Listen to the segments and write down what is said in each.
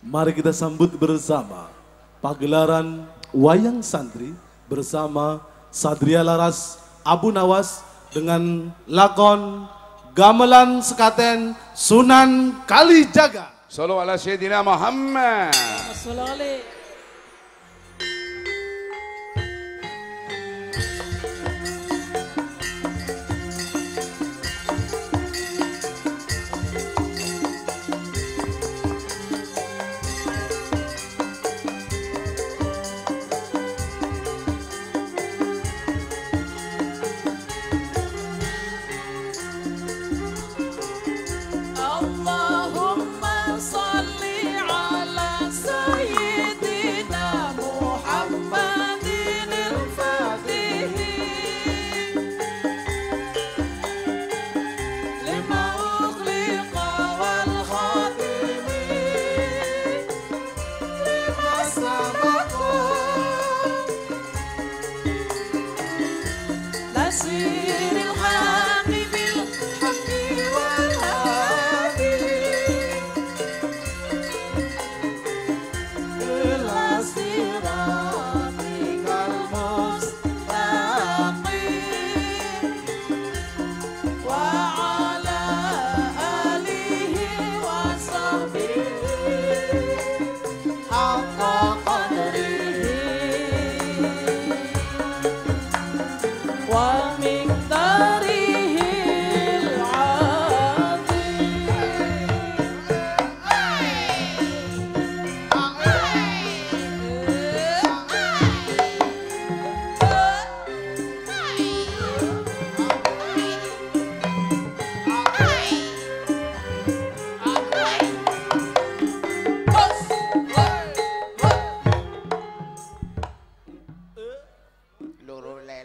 Mari kita sambut bersama pagelaran wayang santri bersama Sadria Laras Abu Nawas dengan lakon Gamelan Sekaten Sunan Kalijaga. Sallallahu alaihi Muhammad.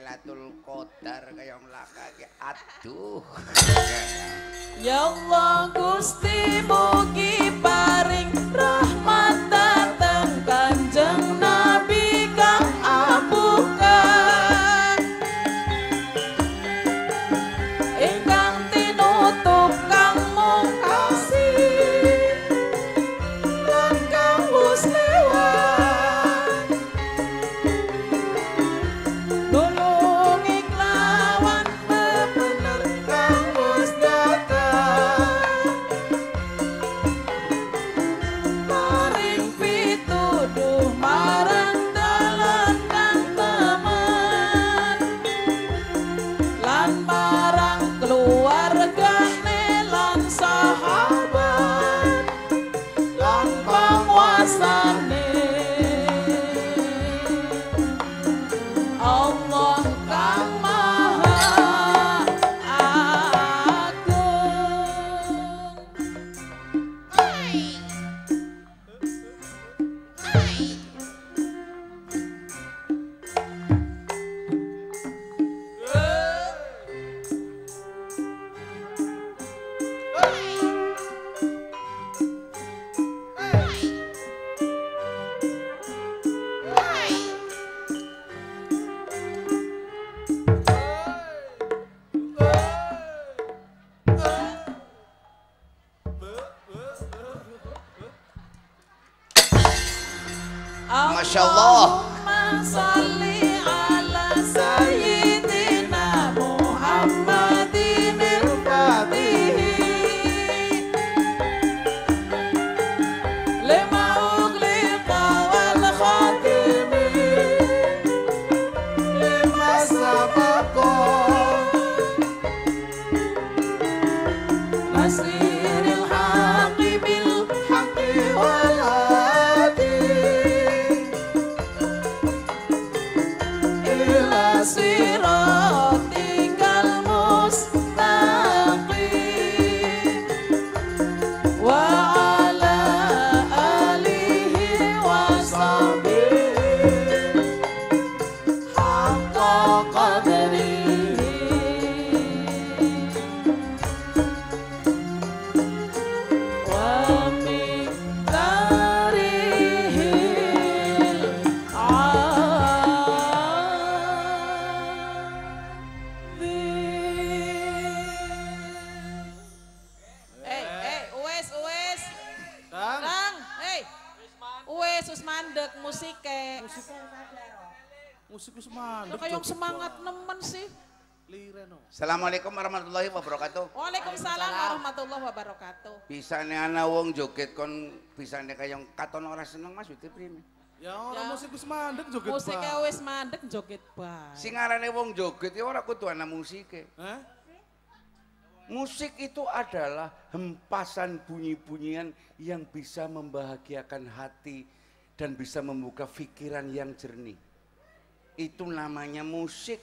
Lailatul Qadar kaya mlakake aduh Ya Allah Gusti mugi paring see. Bisa nih ana wong joget kon bisa nih kayak yang katon orang seneng Mas itu prime. Ya ya. musik wis mandek joget bae. Musike wis mandek joget bae. Sing aranane wong joget ya ora kudu ana musik. eh? Musik itu adalah hempasan bunyi-bunyian yang bisa membahagiakan hati dan bisa membuka pikiran yang jernih. Itu namanya musik.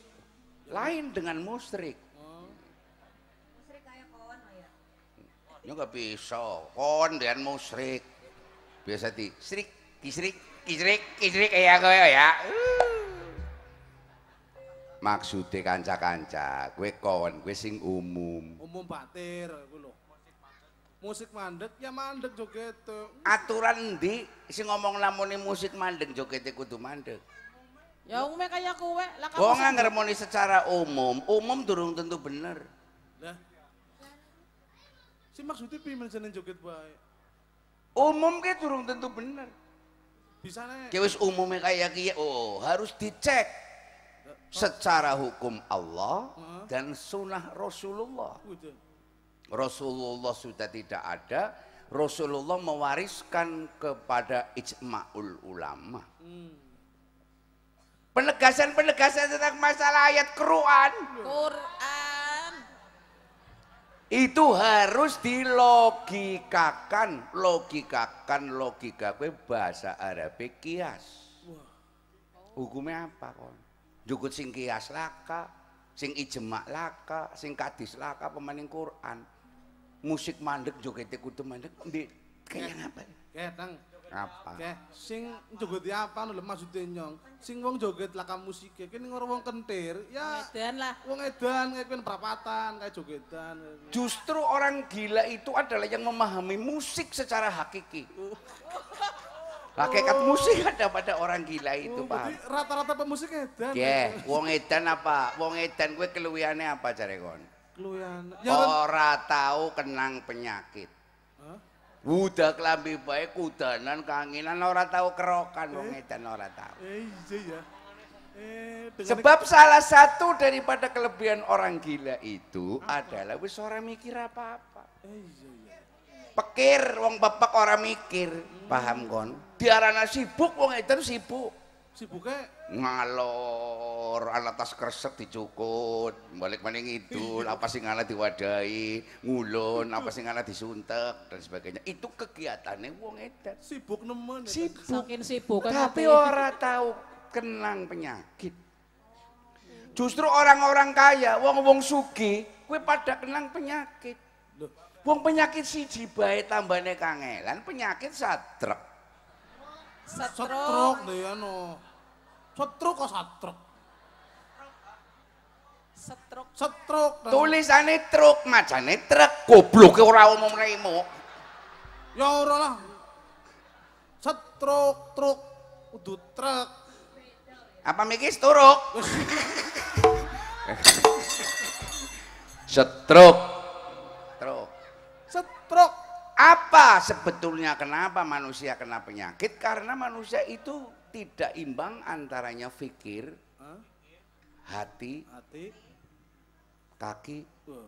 Lain dengan musrik. Ya gak bisa. Kon dengan musrik. Biasa di srik, kisrik, kisrik, kisrik ya kowe ya. Uh. Maksudnya kanca-kanca, kowe kon, gue sing umum. Umum batir, gue musik mandek ya mandek joget aturan di sing ngomong namun ini musik mandek joget kudu mandek ya umumnya kayak kue lah kamu ngomong secara umum umum durung tentu bener Lah, Si maksudnya pimen seneng joget baik. Umum ke turun tentu bener. Bisa nih. Kayak umumnya kayak kia, oh harus dicek secara hukum Allah dan sunnah Rasulullah. Rasulullah sudah tidak ada, Rasulullah mewariskan kepada ijma'ul ulama. Hmm. Penegasan-penegasan tentang masalah ayat Quran. Quran itu harus dilogikakan logikakan logika gue bahasa Arab kias hukumnya apa kon jukut sing kias laka sing ijma laka sing kadis laka pemaning Quran musik mandek joget kudu mandek kayak apa ketang apa? sing joget apa lho maksudnya nyong. Sing wong joget lakam musike kini ngoro wong kentir, ya edan lah. Wong edan kayak kene perapatan, kayak jogetan. Justru orang gila itu adalah yang memahami musik secara hakiki. Hakikat oh. musik ada pada orang gila itu, oh, Pak. rata-rata pemusik edan. Yeah. wong edan apa? Wong edan gue keluyane apa jare kon? Keluwiane. Ya, kan? Ora tahu kenang penyakit. Udah kelambi baik kudanan kanginan orang tahu kerokan wong eh. edan ora tahu. Eh iya ya. Eh, Sebab ini... salah satu daripada kelebihan orang gila itu apa? adalah wis ora mikir apa-apa. Eh iya ya. Pekir wong bapak orang mikir, hmm. paham kon? Diarana sibuk wong edan sibuk. Sibuknya ngalor alatas kresek dicukut balik maning ngidul, apa sing ala diwadahi ngulon apa sing ala disuntek dan sebagainya itu kegiatannya wong edan sibuk nemen sibuk. saking sibuk tapi ora tahu kenang penyakit justru orang-orang kaya wong-wong sugi kuwi pada kenang penyakit wong penyakit siji bae tambane kangelan penyakit satrek satrek ya no Setruk kok setruk Setruk. Setruk. ane truk, macane truk. Gobloke ke omong remo. Ya ora lah. Setruk, truk. udut truk. Apa mikis seturuk? Setruk. Truk. Setruk. Apa sebetulnya kenapa manusia kena penyakit? Karena manusia itu tidak imbang antaranya fikir, huh? hati, hati, kaki uh.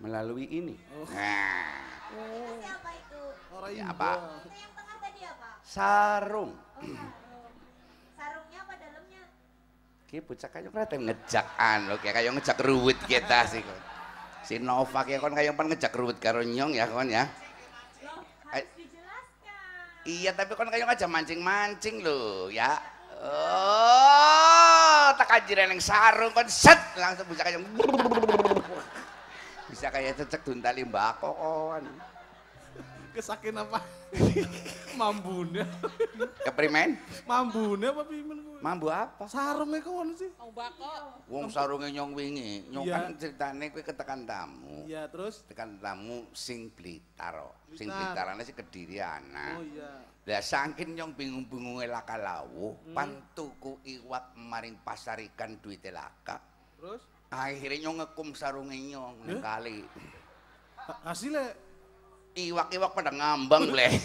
melalui ini. Oh. Nah. Oh. Siapa itu? Orang ya, apa? Itu yang tengah tadi apa? Sarung. Oh, Sarungnya apa dalamnya? Ki bocah kayu kereta ngejak anu kayak kayu ngejak ruwet kita sih Si Nova ya, kayak kon kayu pan ngejak ruwet karo nyong ya kon ya. Iya tapi kan kayak ngajak mancing-mancing loh ya. Oh, tak ajiran yang sarung kan set langsung bisa kayak bisa kayak cecek duntali mbako kawan. Kesakin apa? Mambune. Keprimen? Mambune apa Mambu apa? Sarung iku ngono sih. Ombak kok. Wong sarunge nyong wingi. Nyong kan critane kuwi ketekan tamu. Iya, terus tekan tamu sing Blitar. Sing Blitarane sing Kediri ana. Oh iya. Lah sangkin nyong bingung-bingunge laka lawu, hmm. pantuku iwak maring pasar ikan duite laka. Terus akhirnya nyong ngekum sarunge nyong eh? kali. Hasilnya iwak-iwak pada ngambang bleh.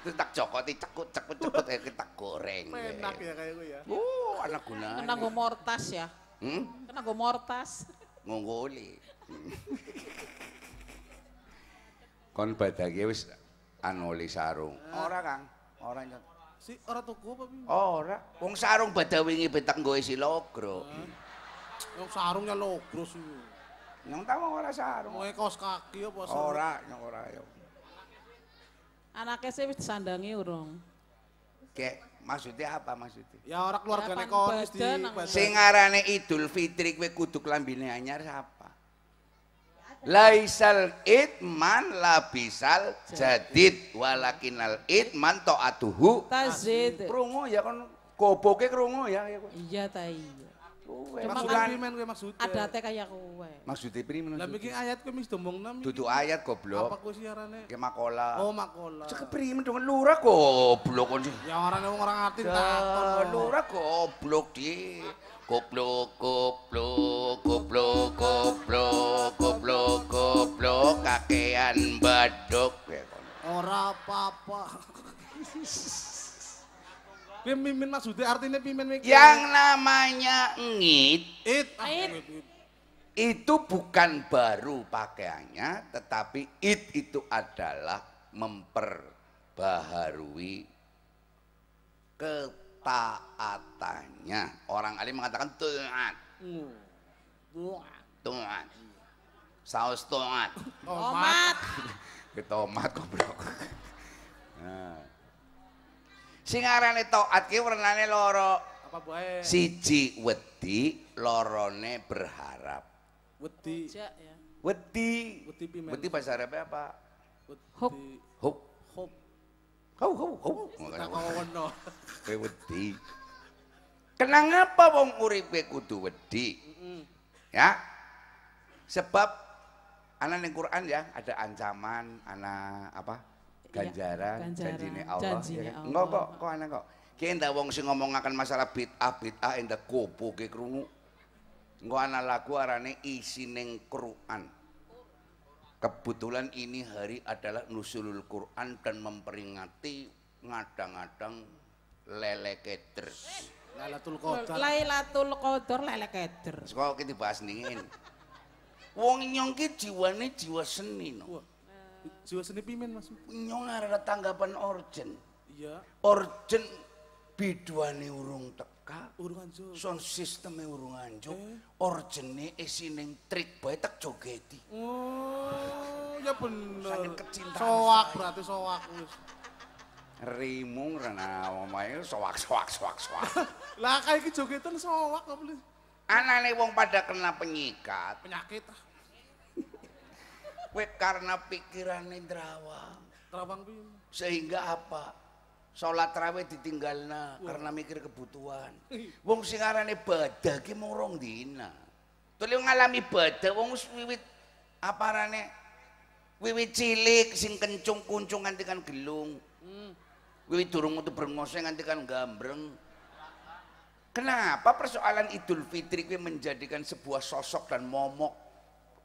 Terus tak cokoti, cekut, cekut, cekut, eh, kita goreng. Enak ya kayak gue ya. Uh, anak guna. Kena gue mortas ya. Hmm? Kena gue mortas. Ngongoli. Kon badage wis anoli sarung. Ora, Kang. Ora nyet. Si ora tuku apa piye? Ora. Wong sarung badawingi betang gue si Logro. Wong sarungnya Logro sih. Nyong tahu ora sarung. Mau e kaos kaki apa sarung? Ora, nyong ora yo. Anaknya sih wis sandangi urung. Kek, maksudnya apa maksudnya? Ya ora keluargane kon mesti. Sing Idul Fitri kowe kudu klambine anyar siapa? Laisal itman labisal jadid walakinal itman toatuhu. tazid. Krungu ya kan goboke krungu ya. Iya ta iya. kowe. Maksudan pimen kowe maksud. Adate kaya kowe. Maksude pimen. Lah mikir ayat kowe mis domongno mikir. Duduk ayat goblok. Apa kowe siarane? Ki makola. Oh makola. Cek primen dong lurah goblok kon. Ya orang wong ora ngerti takon. Lurah goblok di. Goblok goblok goblok goblok goblok goblok kakean badok. Ora apa-apa. Pimpin maksudnya artinya pimpin mikir. Yang namanya ngit. It. Ah, it. Itu bukan baru pakaiannya, tetapi it itu adalah memperbaharui ketaatannya. Orang alim mengatakan tuat. Tuat. Tuat. Saus tuat. Tomat. Tomat goblok. Nah. Sing aranane taat ki wernane loro. Apa bae? Siji wedi, lorone berharap. Wedi. Ya. Wedi. Wedi pimen. Wedi bahasa Arabnya apa? Hop. Hop. Hop. Hop hop hop. Takono. Kowe wedi. Kenang apa wong uripe kudu wedi? Ya. Sebab anak yang Quran ya ada ancaman, anak apa? ganjaran, ganjaran janjine Allah. Ya kan? Janjine ya. Allah. Enggak kok, kok ana kok. Ki ndak wong sing akan masalah bid'ah bid'ah ndak gopo ki krungu. Engko ana lagu arane isi isining Quran. Kebetulan ini hari adalah nusulul Quran dan memperingati ngadang-ngadang lele keder. Lailatul Qadar. Lailatul Qadar lele keder. Kok kita bahas ningin. Wong nyong ki jiwane jiwa seni no. jiwa seni pimen mas nyongar tanggapan orjen iya orjen biduani urung teka urung anjo son sistemnya urung anjo eh. orjennya isi neng trik bayi tak jogeti oh ya bener sangat kecintaan soak saya. berarti soak rimung rana omayu soak soak soak soak lah kaya ke jogetan soak gak boleh anak wong pada kena penyikat penyakit ah Kowe karena pikirane drawang. Drawang Sehingga apa? Salat tarawih ditinggalna wow. karena mikir kebutuhan. Wong sing arane badah ki mung rong dina. Tuli ngalami badah wong wiwit apa arane? Wiwit cilik sing kencung-kuncung nganti kan gelung. Hmm. Wiwit durung metu brengose nganti kan gambreng. Kenapa persoalan Idul Fitri ini menjadikan sebuah sosok dan momok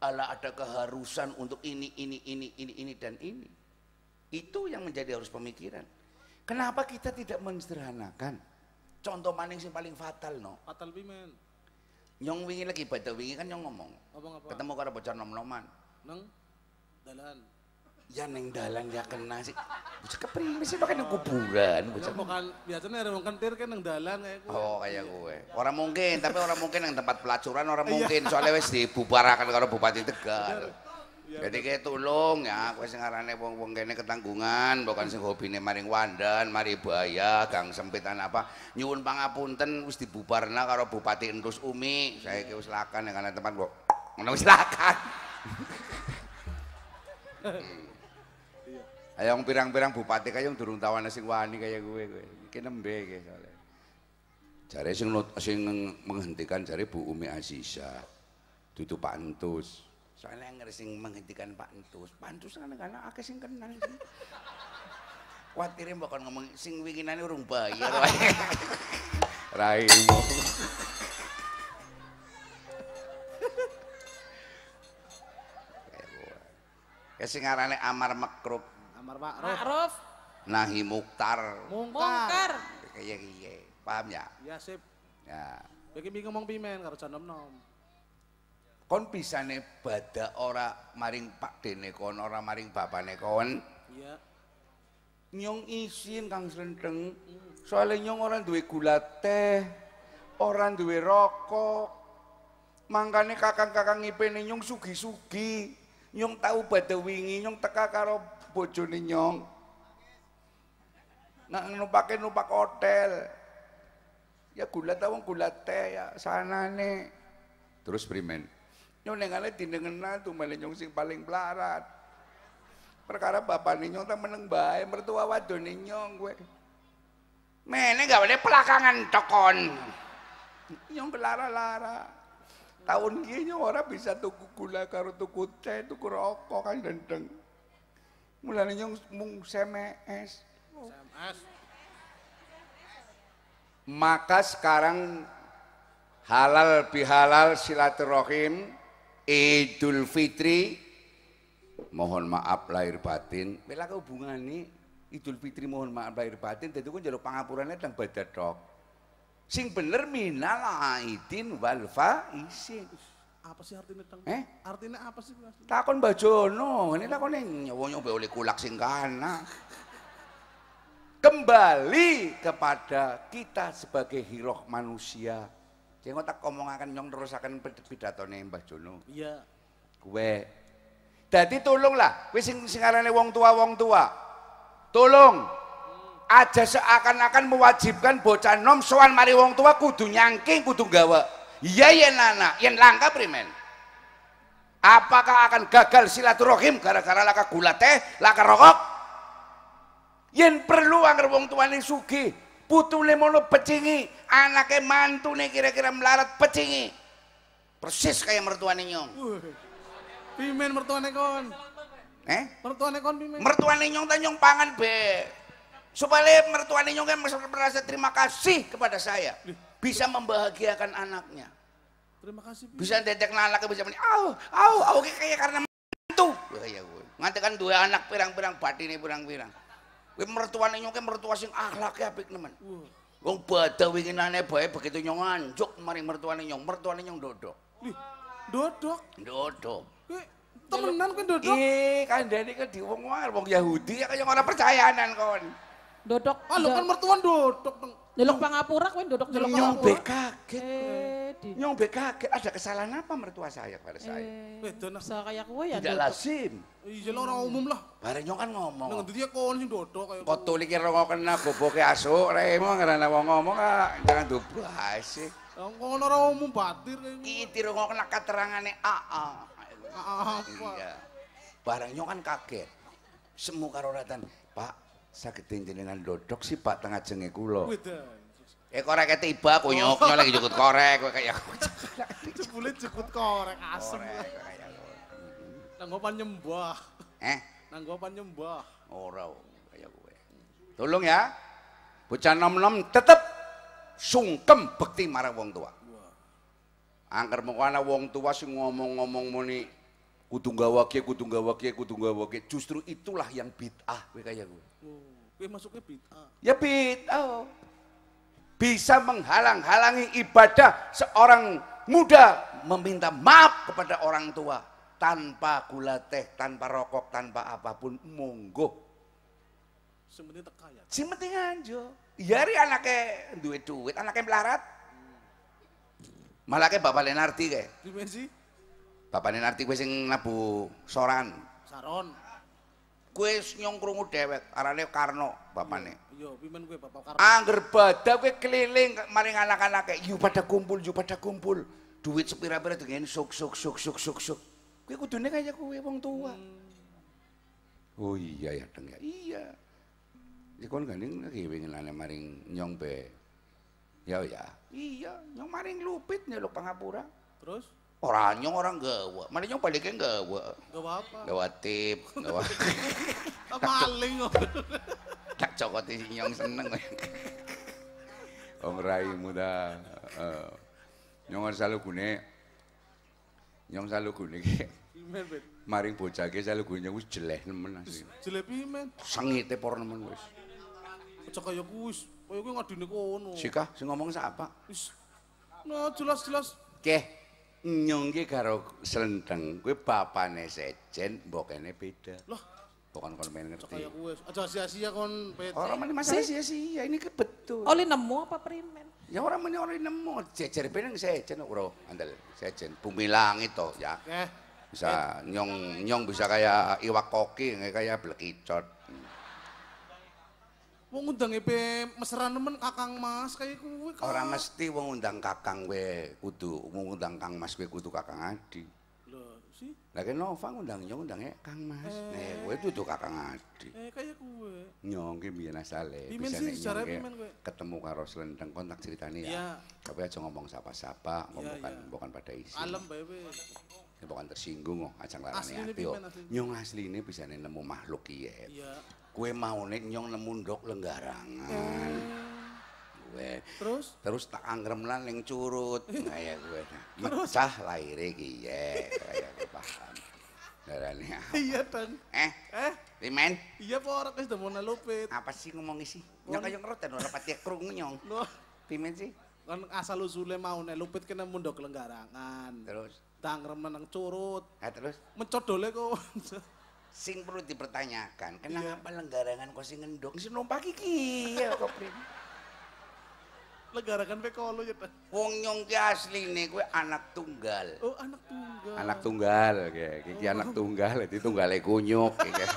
Allah ada keharusan untuk ini, ini, ini, ini, ini, dan ini. Itu yang menjadi harus pemikiran. Kenapa kita tidak mensederhanakan? Contoh maning sih paling fatal no. Fatal bimen. Nyong wingi lagi pada wingi kan nyong ngomong. Apa, apa? Ketemu karena bocor nom-noman. Neng dalan ya neng dalan ya kena sih bocah keprimis sih makanya kuburan iya, bocah bukan biasanya orang kentir kan neng dalan kayak gue oh kayak gue orang mungkin tapi orang mungkin yang tempat pelacuran orang iya. mungkin soalnya wes dibubarakan kalau bupati tegal iya, jadi kayak tolong ya, aku sing ngarane wong-wong kene ketanggungan, bukan sing hobine maring wandan, mari bahaya, gang sempitan apa. Nyuwun pangapunten wis dibubarna karo Bupati Entus Umi. Saya ki wis lakan ya karena tempat kok. Ngono wis lakan. Ayong pirang-pirang bupati kaya durung tawane sing wani kaya kowe kowe. Iki nembe iki soalnya. Jare sing sing menghentikan jare Bu Umi Aziza. Dudu Pak Entus. Soalnya yang sing menghentikan Pak Entus. Pak Entus anak-anak akeh sing kenal. Kuatirnya bakal ngomong sing winginane urung bayar wae. Raimu. Kayak sing Amar Makrub amar ma'ruf. Ma'ruf. Nahi muktar. Mungkar. Kayak kiye. Paham ya? Ya sip. Ya. Bagi bingung ngomong pimen karo jan nom. Kon bisa nih bada ora maring pak pakdene kon ora maring bapak nih kon. Iya. Nyong isin Kang Slenteng. Soalnya nyong orang duwe gula teh, orang duwe rokok. Mangkane kakang-kakang ngipene nyong sugi-sugi. Nyong tau badhe wingi nyong teka karo bojone nyong. Nang numpake numpak hotel. Ya gula ta wong gulat teh ya sanane. Terus primen. Nyong nengane tu male nyong sing paling pelarat. Perkara bapak nyong ta meneng bae mertua wadone nyong kowe. Mene gak boleh pelakangan tokon. Nyong kelara-lara. tahun gini orang bisa tuku gula karo tuku teh tuku rokok kan dendeng Mulane nyong mung SMS. Maka sekarang halal bihalal silaturahim Idul Fitri mohon maaf lahir batin. belaka hubungan ini Idul Fitri mohon maaf lahir batin tentu kan jadul pangapurannya tentang badan dok. Sing bener minal aidin walfa faisin. Apa sih artinya teng? Eh? Artinya apa sih? Takon bajono, ini takon yang nyowo-nyowo oleh kulak sing Kembali kepada kita sebagai hiroh manusia. Jangan tak ngomong akan nyong terus akan nih Mbah Jono. Iya. Gue. Jadi tolonglah, wis sing singarane wong tua wong tua. Tolong, aja seakan-akan mewajibkan bocah nom soan mari wong tua kudu nyangking kudu gawa Iya ya nana, yang langka primen. Apakah akan gagal silaturahim gara-gara laka gula teh, laka rokok? Yang perlu anggar wong ini sugi, putu lemono pecingi, anaknya mantu nih kira-kira melarat pecingi. Persis kayak mertua mertuane nyong. pimen mertua mertuane kon. Eh? Mertuane kon pimen. Mertuane nyong tanyong pangan be. Supaya mertuane nyong kan merasa terima kasih kepada saya bisa membahagiakan anaknya. Terima kasih. Bisa detek anaknya bisa meni, au, au, au kayak karena mantu. Ya, ya gue. Nanti kan dua anak pirang-pirang batin pirang-pirang. Wih mertuan ini nyongke mertua sing akhlak ya pik nemen. Wong wingin winginane bae begitu nyong anjuk mari ini nyong, ini nyong dodok. Dodok. Dodok. Temenan kan dodok. Eh, dari ke diwong war. wong Yahudi ya kayak orang percayaan kan, Dodok. Ah kan mertuan dodok. Nyelok pangapura kowe nduduk nyelok pangapura. Nyong kaget. Eh, Nyong kaget ada kesalahan apa mertua saya kepada saya? Wedon eh, kaya kowe ya. Tidak duduk. lazim. Iya lah orang umum lah. Bare nyong kan ngomong. Nang ndi kok sing dodok kaya. Kok tulik ora ngokena boboke asu, remo ngarane wong ngomong kak, ah, jangan dobro ae Ngono ora umum batir kaya. Iki dirungokna katerangane aa. Aa Iya. Bareng nyong kan kaget. Semu karo ratan, Pak, sakitin jenengan dodok sih pak tengah jengi kulo eh korek itu iba kunyok lagi jukut korek kayak ya cebule jukut korek asem nanggapan nyembah eh nanggapan nyembah orau oh, kayak gue eh. tolong ya bocah nom nom tetep sungkem bekti marah wong tua angker mau wong tua sih ngomong-ngomong muni kudu gawa ke, kudu ke, kudu ke. Justru itulah yang bid'ah gue kaya gue. Oh, gue masuknya bid'ah. Ya bid'ah. Bisa menghalang-halangi ibadah seorang muda meminta maaf kepada orang tua tanpa gula teh, tanpa rokok, tanpa apapun, monggo. Sementing teka ya. Sementing anjo. Ya ri anaknya duit-duit, anaknya melarat. Hmm. Malah kayak Bapak Lenardi kayak. Dimensi? bapaknya nanti gue sing nabu soran saron gue nyongkrungu dewek arane karno bapaknya iya pimpin gue bapak karno angger bada gue keliling maring anak-anaknya yuk pada kumpul yuk pada kumpul duit sepira-pira dengan suk suk suk suk suk suk gue kudunya kayak gue wong tua hmm. oh iya ya deng iya ya kan gandeng lagi pengen ane maring nyong be ya ya iya nyong maring lupit nyeluk pangapura terus Ora anyong ora gawe. Mane nyong balike gawe. Gawe apa? Gawe tip, gawe. Maling. Tak cokoti nyong seneng. Om Rai muda. Eh, nyong selalu gune. Nyong selalu gune. Maring bocah ge selalu gune wis jelek nemen asli. Jelek pimen. Sengite por nemen wis. Cocok kaya ku wis. Kaya ku ngadine kono. Sikah sing ngomong sapa? Wis. Nah, jelas-jelas. Oke. Nyong ki karo slendeng kuwi bapane sejen, mbokene beda. Loh, bukan kon men ngerti. Kaya kuwi, aja sia-sia kon PT. Ora men masalah sia-sia, ini kebetul. Oli nemu apa perimen? Ya ora men ora nemu, jejer pening sejen ora andel. Sejen bumi langit to ya. Eh. Bisa nyong nyong bisa kaya iwak koki kaya blekicot. Wong undang pe mesra nemen Kakang Mas kayak kuwi kok. mesti wong undang Kakang We, kudu wong undang Kang Mas We, kudu Kakang Adi. Lho, sih? Lagi kene Nova ngundangnya undange Kang Mas. Eh, kowe kudu Kakang Adi. Eh, kaya kowe. Nyong ki biyen asale. Pimen sih sejarah pimen kowe. Ketemu karo Slendeng kontak ceritanya. ya. Iya. Tapi aja ngomong sapa-sapa, iya, ngomong bukan iya. bukan pada isi. Alam bae kowe. Bukan tersinggung oh, ajang larane ati oh. asli Nyong ini bisa nemu makhluk iya. Iya. kue mau nyong nemu ndok lenggarangan. Kue. Terus? Terus tak angrem lan ning curut. Nah ya kue. Cah lahir iki ya. Kaya paham. Darane. Iya, Ten. Eh. Eh. Rimen. Iya, Pak, ora kes lupit. Apa sih ngomong isi? Nyong kaya ngerut ten ora pati krungu nyong. Loh. Pimen sih? Kan asal usule mau lupit kena mundok lenggarangan. Terus? Tang remen nang curut. Eh, terus? Mencodole kok. sing perlu dipertanyakan kenapa iya. lenggarangan kau sing ngendong sing numpak kiki ya kau prim lenggarangan pe kolo ya wong nyong ki asline gue anak tunggal oh anak tunggal anak tunggal kayak kiki oh. anak tunggal dadi tunggale kunyuk kayak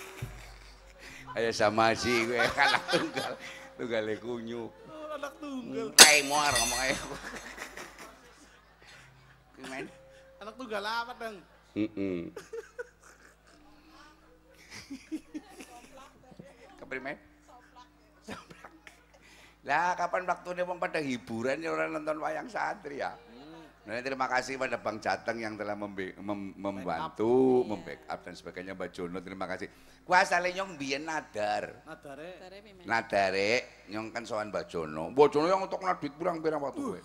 ayo sama si gue anak tunggal tunggal kunyuk oh, anak tunggal kayak mau ngomong ayo gimana anak tunggal apa dong mm Keprime? Soplak. Lah kapan waktunya wong pada hiburan ya orang nonton wayang Satria ya. Hmm. terima kasih pada Bang Jateng yang telah membe- mem- membantu, up, dan sebagainya Mbak Jono. Terima kasih. Ku asale nyong biyen nadar. Nadare. Nadare nyong kan sowan Mbak Jono. Mbak Jono yang untuk nadit kurang pirang waktu uh.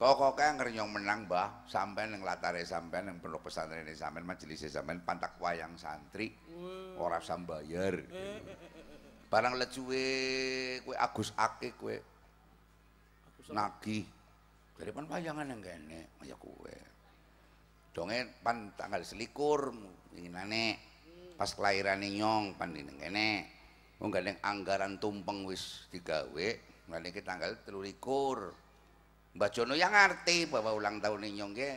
Pokoknya ngerenyong menang mbah, sampai neng latare sampai neng penuh pesantren ini sampai majelis sampai pantak wayang santri, orang sambayar. Eh, eh, eh, Barang lecue, kue Agus Ake, kue nagih dari pan wayangan yang gini, kaya kowe. Donge pan tanggal selikur, ingin ane hmm. pas kelahiran nyong pan ini gini. Mungkin anggaran tumpeng wis digawe, nggak kita tanggal terlalu Mbah Jono yang ngerti bahwa ulang tahun ninyo nggih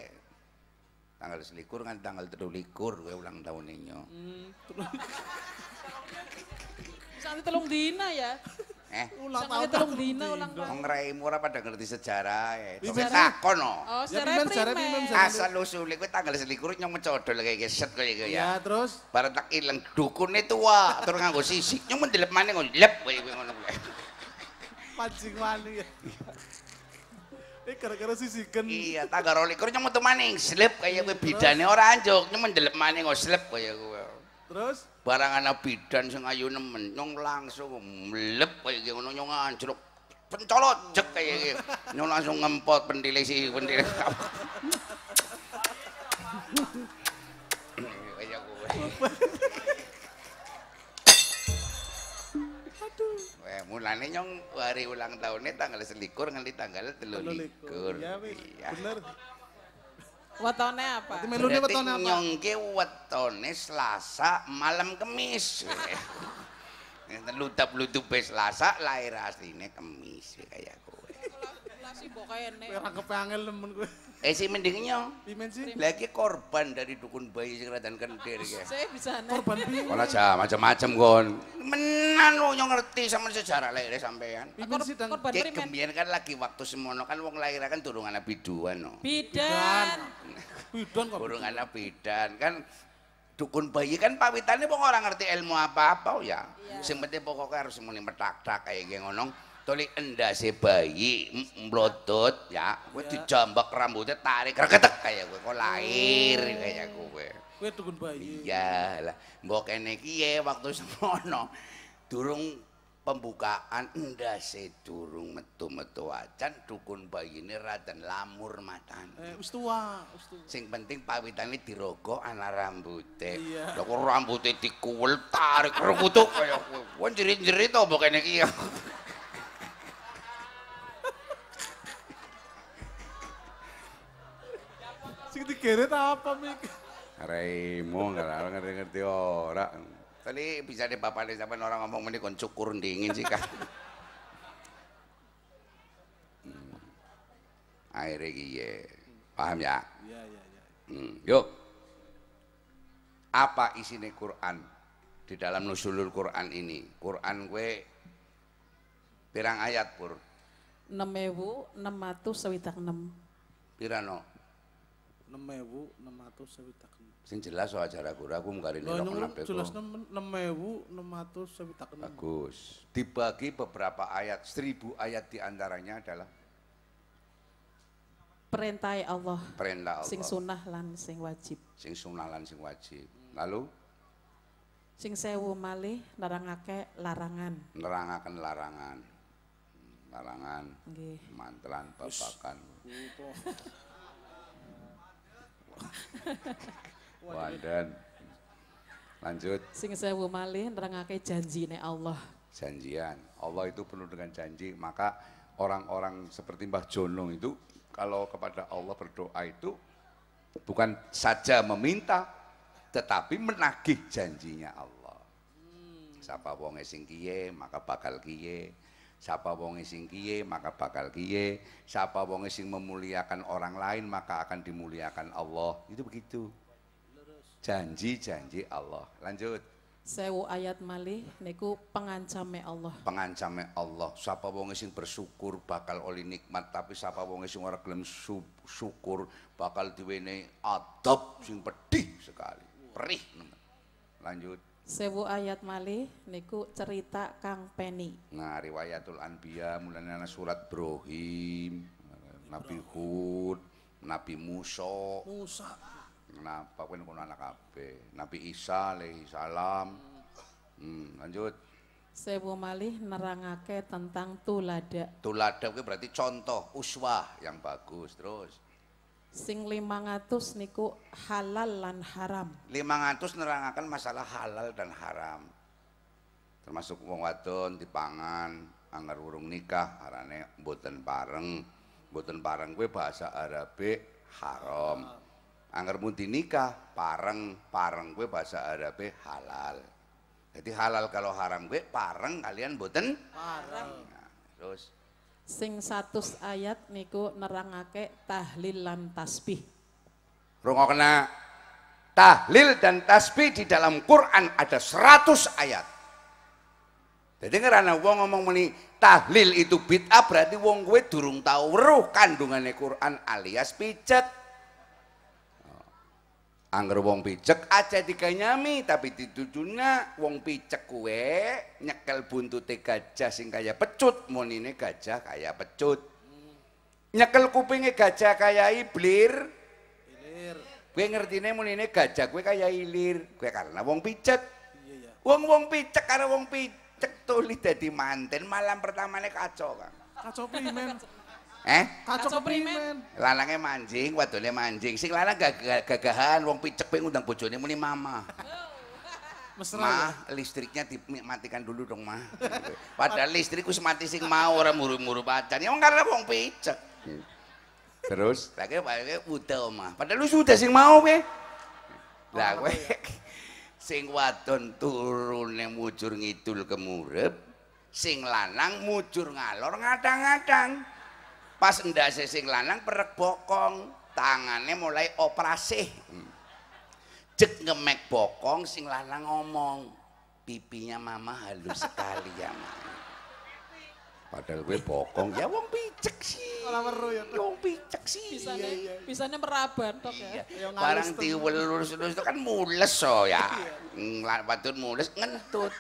tanggal selikur kan tanggal telulikur gue ulang tahun ninyo. Hmm, Sampai telung dina ya. Eh, ulang tahun telung dina ulang tahun. Wong raimu pada ngerti sejarah ya. Wis takon no. Oh, ya, sejarah primer. Asal sulit. Gue tanggal selikur nyong mencodol kayak geset gitu ya. Ya, terus Barat tak ilang dukune tua, terus nganggo sisik nyong mendelep maneh lep kowe ngono kuwi. Pancing mana ya. Eh gara-gara si Sigen. Iya, tak gara likur nyemut maning. yang slip kaya gue bidane ora anjuk, nyemut delep maning kok oh, slip kaya gue. Terus barang ana bidan sing ayu nemen, nyong langsung mlep kaya ngono nyong anjuk. Pencolot jek kaya gitu. Nyong langsung ngempot pentile si pentil. kaya gue. mulane nyong hari ulang tahunnya tanggal selikur ngeli tanggal telur Iya, bener. Wetone apa? Berarti melune wetone apa? Nyong ke wetone Selasa malam Kamis. Nek lutap lutup Selasa lahir asline Kamis kayak aku. Inflasi mbok kene. Ora kepangel nemen kowe. Eh si mendingnya. Pimen sih? Lagi korban dari dukun bayi sing radan kendir iki. Saya bisa Korban piye? Ora aja macam-macam kon. Menan wong yo ngerti sama sejarah lek sampean. Pimen sih korban pimen. kan lagi waktu semono kan wong lahir kan durung ana biduan no. Bidan. Bidan kok. Durung ana bidan kan dukun bayi kan pawitannya pokoknya orang ngerti ilmu apa-apa ya. Iya. Sing penting pokoknya harus muni metak-tak kayak gengonong. tuli endase bayi mlotot mm, ya kowe yeah. dijambak rambutnya tarik reketek, kaya kowe kok lahir oh. kaya kowe kowe tukun bayi iya lah mbok kene iki waktu semono durung pembukaan endase durung metu-metu acan dukun bayi ini raden lamur matan. eh wis tua sing penting pawitane dirogo ana rambute iya kok rambute dikuwel tarik rukutuk kaya kowe kok jerit-jerit to mbok kene iki Sing digeret apa mik? Remo nggak ngerti-ngerti ora. Tadi bisa deh bapak deh zaman orang ngomong ini kon cukur dingin sih kan. hmm. Akhirnya iya. Paham ya? Iya, iya, iya. Hmm. Yuk. Apa isinya Quran? Di dalam nusulul Quran ini. Quran gue pirang ayat pur. 6656. Pirano? nemewu enam sewita kenem. Sing jelas soal acara kura aku mengkari lelok kenapa Jelas nemewu enam atus sewita kenem. Bagus. Dibagi beberapa ayat, seribu ayat diantaranya adalah perintah Allah. Perintah Allah. Sing sunah lan sing wajib. Sing sunah lan sing wajib. Lalu sing sewu malih narangake larangan. Nerangaken larangan. Larangan. Mantelan babakan dan Lanjut. Sing sewu malih nerangake janjine Allah. Janjian. Allah itu penuh dengan janji, maka orang-orang seperti Mbah Jono itu kalau kepada Allah berdoa itu bukan saja meminta tetapi menagih janjinya Allah. Hmm. Sapa wong sing kiye maka bakal kiye Siapa wong sing kiye maka bakal kie. Siapa wong sing memuliakan orang lain maka akan dimuliakan Allah. Itu begitu. Janji-janji Allah. Lanjut. Sewu ayat malih niku pengancame Allah. Pengancame Allah. Siapa wong sing bersyukur bakal oleh nikmat, tapi siapa wong sing ora gelem syukur bakal diwene adab sing pedih sekali. Perih. Lanjut. Sewu ayat malih niku cerita Kang Peni. Nah, riwayatul anbiya mulanya surat Ibrahim, Nabi Hud, Nabi Musa. Musa. Kenapa kowe kono anak kabeh? Nabi Isa alaihi salam. Hmm, lanjut. Sewu malih nerangake tentang tulada. Tulada kuwi berarti contoh, uswah yang bagus. Terus. Sing 500 niku halal lan haram. 500 nerangakan masalah halal dan haram. Termasuk wong wadon dipangan, anggar urung nikah arane mboten bareng. Mboten bareng kuwi bahasa Arabe haram. Angger mundi nikah pareng, pareng kuwi bahasa Arabe halal. Jadi halal kalau haram gue pareng kalian mboten pareng. Nah, terus sing 100 ayat niku nerangake tahlil lan tasbih. Rungo kena tahlil dan tasbih di dalam Quran ada 100 ayat. Jadi karena wong ngomong meni tahlil itu bid'ah berarti wong gue durung tahu weruh kandungannya Quran alias pijet. Angger wong picek aja dikenyami tapi ditujune wong picek kuwe nyekel buntute gajah sing kaya pecut munine gajah kaya pecut. Nyekel kupinge gajah kaya iblir. Ilir. Kuwe ngertine munine gajah kuwe kaya ilir, kuwe karena wong picek. Wong-wong picek karo wong picek tuli dadi manten malam pertamane kaco, Kang. Kaco primen. Eh? Kaco primen. Lanangnya mancing, wadone mancing. Sing lanang gag gagahan wong picek pengen undang bojone muni mama. Mesra. Mah, ya? listriknya dimatikan dulu dong, Mah. Padahal listrikku semati sing mau orang muru-muru pacar. Ya wong karena wong picek. Terus, lagi pakai udah omah. Padahal lu sudah sing mau Be. Lah oh, kowe iya. sing wadon turune mujur ngidul kemurep, sing lanang mujur ngalor ngadang-ngadang pas ndak sesing lanang perek bokong tangannya mulai operasi cek ngemek bokong sing lanang ngomong pipinya mama halus sekali ya ma. padahal gue bokong ya wong picek sih ya, wong picek sih pisahnya, iya, meraban iya. tok ya, iya. ya barang tiwul lurus lurus itu kan mules so oh, ya batun iya. mules ngentut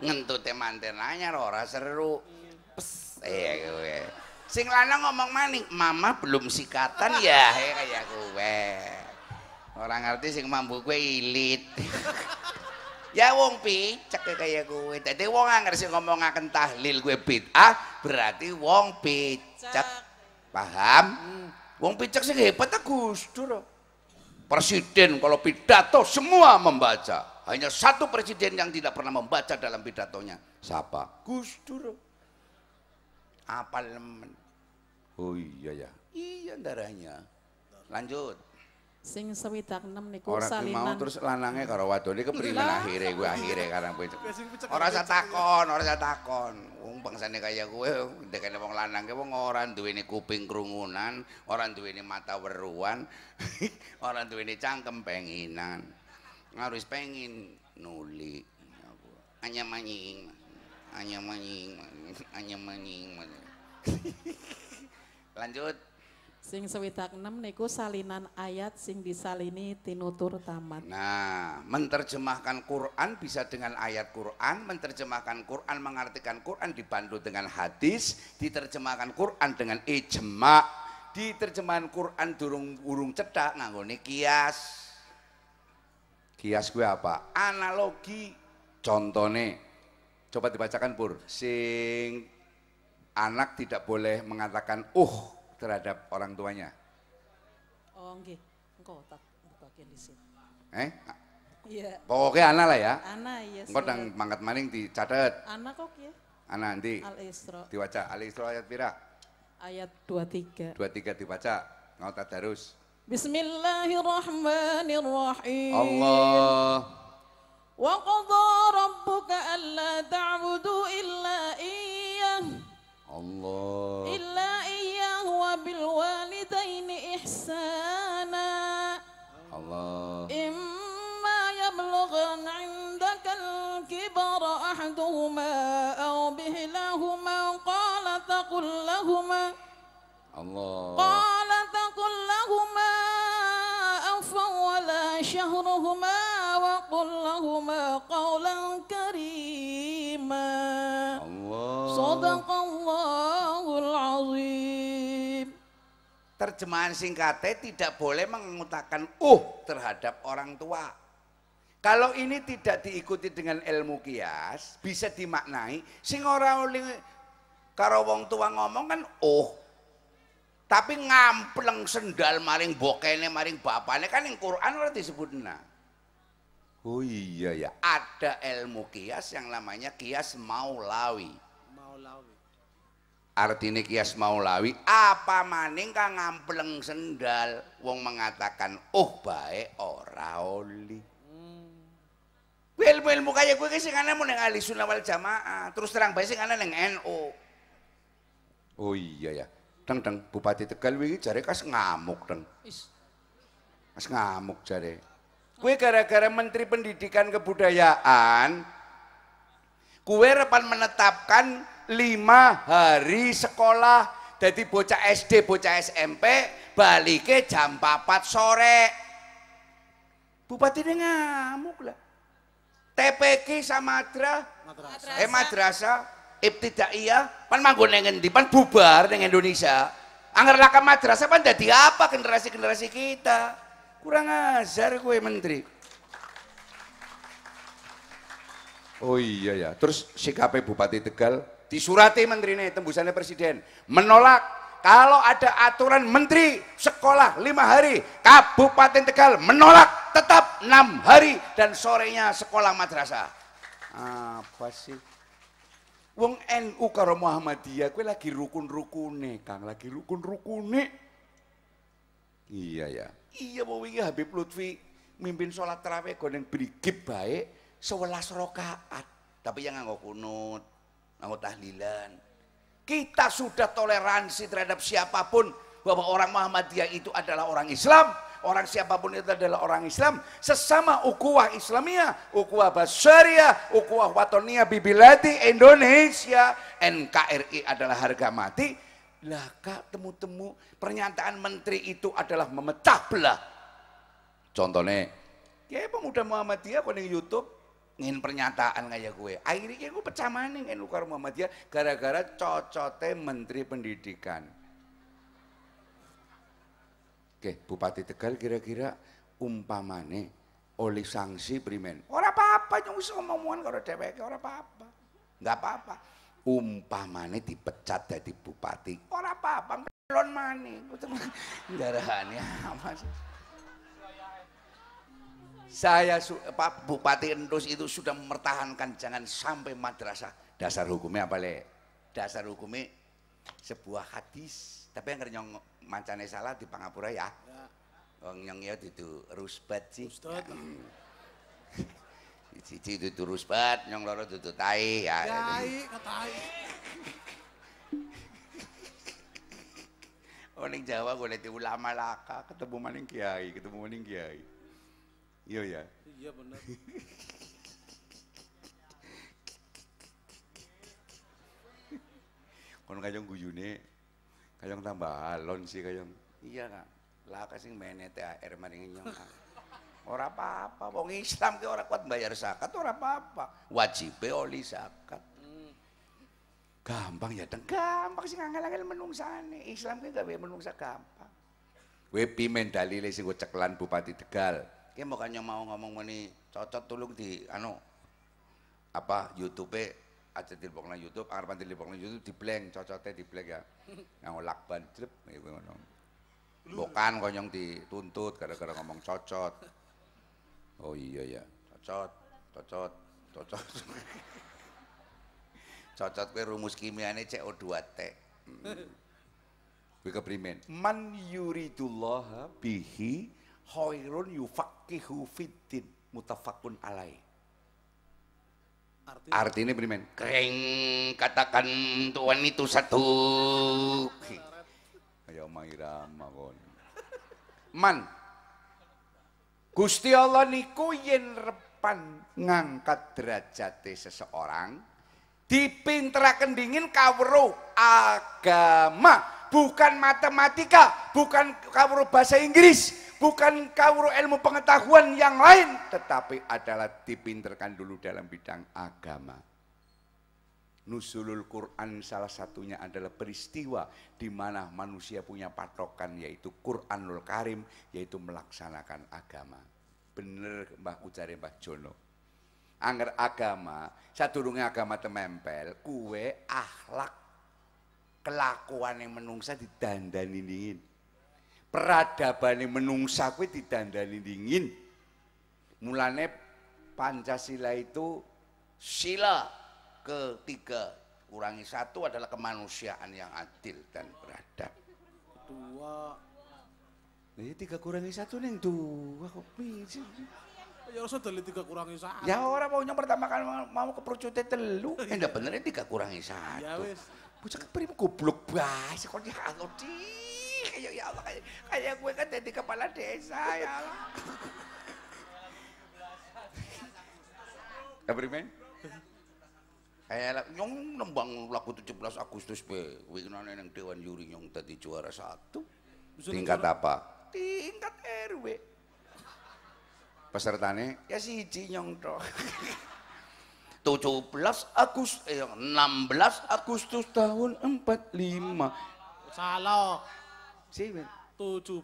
ngentut teman anyar ora seru pes iya gue Sing lanang ngomong maning, mama belum sikatan ya, ya kayak gue. Orang ngerti sing mambu gue ilit. ya wong pi, cek kayak gue. Tadi wong angker sing ngomong akan tahlil gue Ah, berarti wong cek Paham? Hmm. Wong pi cek sing hebat Gus Dur. Presiden kalau pidato semua membaca. Hanya satu presiden yang tidak pernah membaca dalam pidatonya. Siapa? Gus Dur. Apa lemen? Oh iya ya. Iya darahnya. Lanjut. Sing sewidak enam niku Orang salinan. mau terus lanangnya karo ini keprimen akhirnya gue akhirnya karang kowe. Ora usah takon, ora usah takon. Wong bangsane kayak gue, ndekene wong lanang ki wong tuh ini kuping kerungunan, orang tuh ini mata orang tuh ini cangkem penginan. Harus pengin nuli. Anyam anying. Anyam anying. Anyam anying. Lanjut. Sing sewidak enam niku salinan ayat sing disalini tinutur tamat. Nah, menterjemahkan Quran bisa dengan ayat Quran, menterjemahkan Quran mengartikan Quran dibantu dengan hadis, diterjemahkan Quran dengan ijma, diterjemahkan Quran durung urung cetak nganggone kias. Kias gue apa? Analogi. Contohnya, coba dibacakan Pur. Sing anak tidak boleh mengatakan uh terhadap orang tuanya. Oh, nggih. Engko tak bagian di sini. Eh? Iya. Pokoknya anak lah ya. Anak iya. Engko nang mangkat maning dicatet. Anak kok ya. Anak nanti. Al Isra. Diwaca. Al Isra ayat pira? Ayat 23. 23 dibaca. Ngau terus. Bismillahirrahmanirrahim. Allah. Wa qadara rabbuka alla ta'budu illa الله إلا إياه وبالوالدين إحسانا الله إما يبلغن عندك الكبر أحدهما أو بهلاهما قال تقل لهما الله قال تقل لهما أفا ولا شهرهما Terjemahan singkatnya tidak boleh mengutakan uh terhadap orang tua. Kalau ini tidak diikuti dengan ilmu kias, bisa dimaknai sing ora karo wong tua ngomong kan oh tapi ngampleng sendal maring bokene maring bapaknya kan yang Quran ora nah. Oh iya ya, ada ilmu kias yang namanya kias maulawi artinya Kias Maulawi apa maning kang ngampleng sendal wong mengatakan oh baik ora oli hmm. ilmu wil mukanya gue sing ana mau neng ahli sunnah wal jamaah terus terang baik sing karena ning NU oh iya ya teng teng bupati Tegal wingi cari kas ngamuk teng kas ngamuk cari gue gara-gara menteri pendidikan kebudayaan kue repan menetapkan lima hari sekolah jadi bocah SD, bocah SMP baliknya jam 4 sore bupati ini ngamuk lah TPK sama Madra madrasah. eh madrasah iya pan manggon dengan di pan bubar dengan Indonesia anggar laka madrasah pan jadi apa generasi-generasi kita kurang ajar gue menteri oh iya ya terus sikapnya bupati Tegal disurati menteri ini tembusannya presiden menolak kalau ada aturan menteri sekolah lima hari kabupaten tegal menolak tetap enam hari dan sorenya sekolah madrasah apa sih Wong NU karo Muhammadiyah kue lagi rukun-rukune, Kang, lagi rukun-rukune. Iya ya. Iya mau ingat Habib Lutfi mimpin sholat tarawih goneng brigib baik sewelas rokaat. Tapi yang nganggo kunut mau tahlilan. Kita sudah toleransi terhadap siapapun bahwa orang Muhammadiyah itu adalah orang Islam, orang siapapun itu adalah orang Islam, sesama ukuah Islamiyah, ukuah Basyaria, ukuah Watonia Bibilati Indonesia, NKRI adalah harga mati. Lah kak temu-temu pernyataan menteri itu adalah memecah belah. Contohnya, ya pemuda Muhammadiyah pada YouTube, ngin pernyataan kayak gue. Akhirnya gue pecah maning ngin ukar dia ya, gara-gara cocote Menteri Pendidikan. Oke, Bupati Tegal kira-kira umpamane oleh sanksi primen. Orang apa-apa yang usah ngomong kalau DPK orang apa-apa. Enggak apa-apa. Umpamane dipecat dari bupati. Orang apa-apa, pelon maning. Enggak ada apa sih. Saya Pak Bupati Endus itu sudah mempertahankan jangan sampai madrasah. Dasar hukumnya apa le? Dasar hukumnya sebuah hadis. Tapi yang nyong mancane salah di Pangapura ya. ya. Wong nyong ya itu rusbat sih. Cici itu itu rusbat, nyong loro itu tai ya. Tai, tai. Orang Jawa gue lihat ulama laka, ketemu maning kiai, ketemu maning kiai. Iya ya. Iya, iya benar. Kon kayong guyune kayong tambah alon sih kayong. Iya kak. Lah kasih menet air maring nyong Ora apa-apa wong Islam ki ora kuat bayar zakat ora apa-apa. Wajibe oli zakat. Gampang ya, teng. Gampang sing ngangel angel menungsane. Islam ki gawe menungsa gampang. Wepi mendalile sing ceklan Bupati Tegal ki iya, bukannya mau ngomong ini cocok tulung di anu apa YouTube aja di dilbokna YouTube, di dilbokna YouTube cocoknya di blank ya. yang lakban jleb iku Bukan konyong dituntut gara-gara ngomong cocot. Oh iya ya, cocot, cocot, cocot. cocot kowe rumus ini CO2T. Hmm. Kuwi keprimen. Man yuridullah bihi khairun yufakihu fitin mutafakun alai. Artinya, Artinya beriman. Kering katakan tuan itu satu. Ayo maira mawon. Man. Gusti Allah niku yen repan ngangkat derajate seseorang dipinteraken dingin kawruh agama bukan matematika bukan kawruh bahasa Inggris bukan kau ilmu pengetahuan yang lain, tetapi adalah dipinterkan dulu dalam bidang agama. Nusulul Quran salah satunya adalah peristiwa di mana manusia punya patokan yaitu Quranul Karim yaitu melaksanakan agama. Bener Mbah Kucari Mbah Jono. Angger agama, sadurunge agama temempel, kue akhlak kelakuan yang menungsa didandani dingin Peradaban yang menungsa kuwi didandani dingin. Mulane Pancasila itu sila ketiga kurangi satu adalah kemanusiaan yang adil dan beradab. Dua. Ini iya, tiga kurangi satu nih dua kok bisa. Ya usah dari tiga kurangi satu. Ya orang maunya pertama tambahkan mau ke procote telu. ya enggak benernya e tiga kurangi satu. Ya wis. Bocah keprimu goblok bahasa kok dia kayak ya Allah kayak, kayak gue kan jadi kepala desa ya Allah. Every man. Kayak nyong nembang lagu 17 Agustus be, winane nang Dewan Juri nyong tadi juara satu. Tingkat apa? Tingkat RW. Pesertane ya siji nyong tok. 17 Agustus eh, 16 Agustus tahun 45. Salah. Siapa?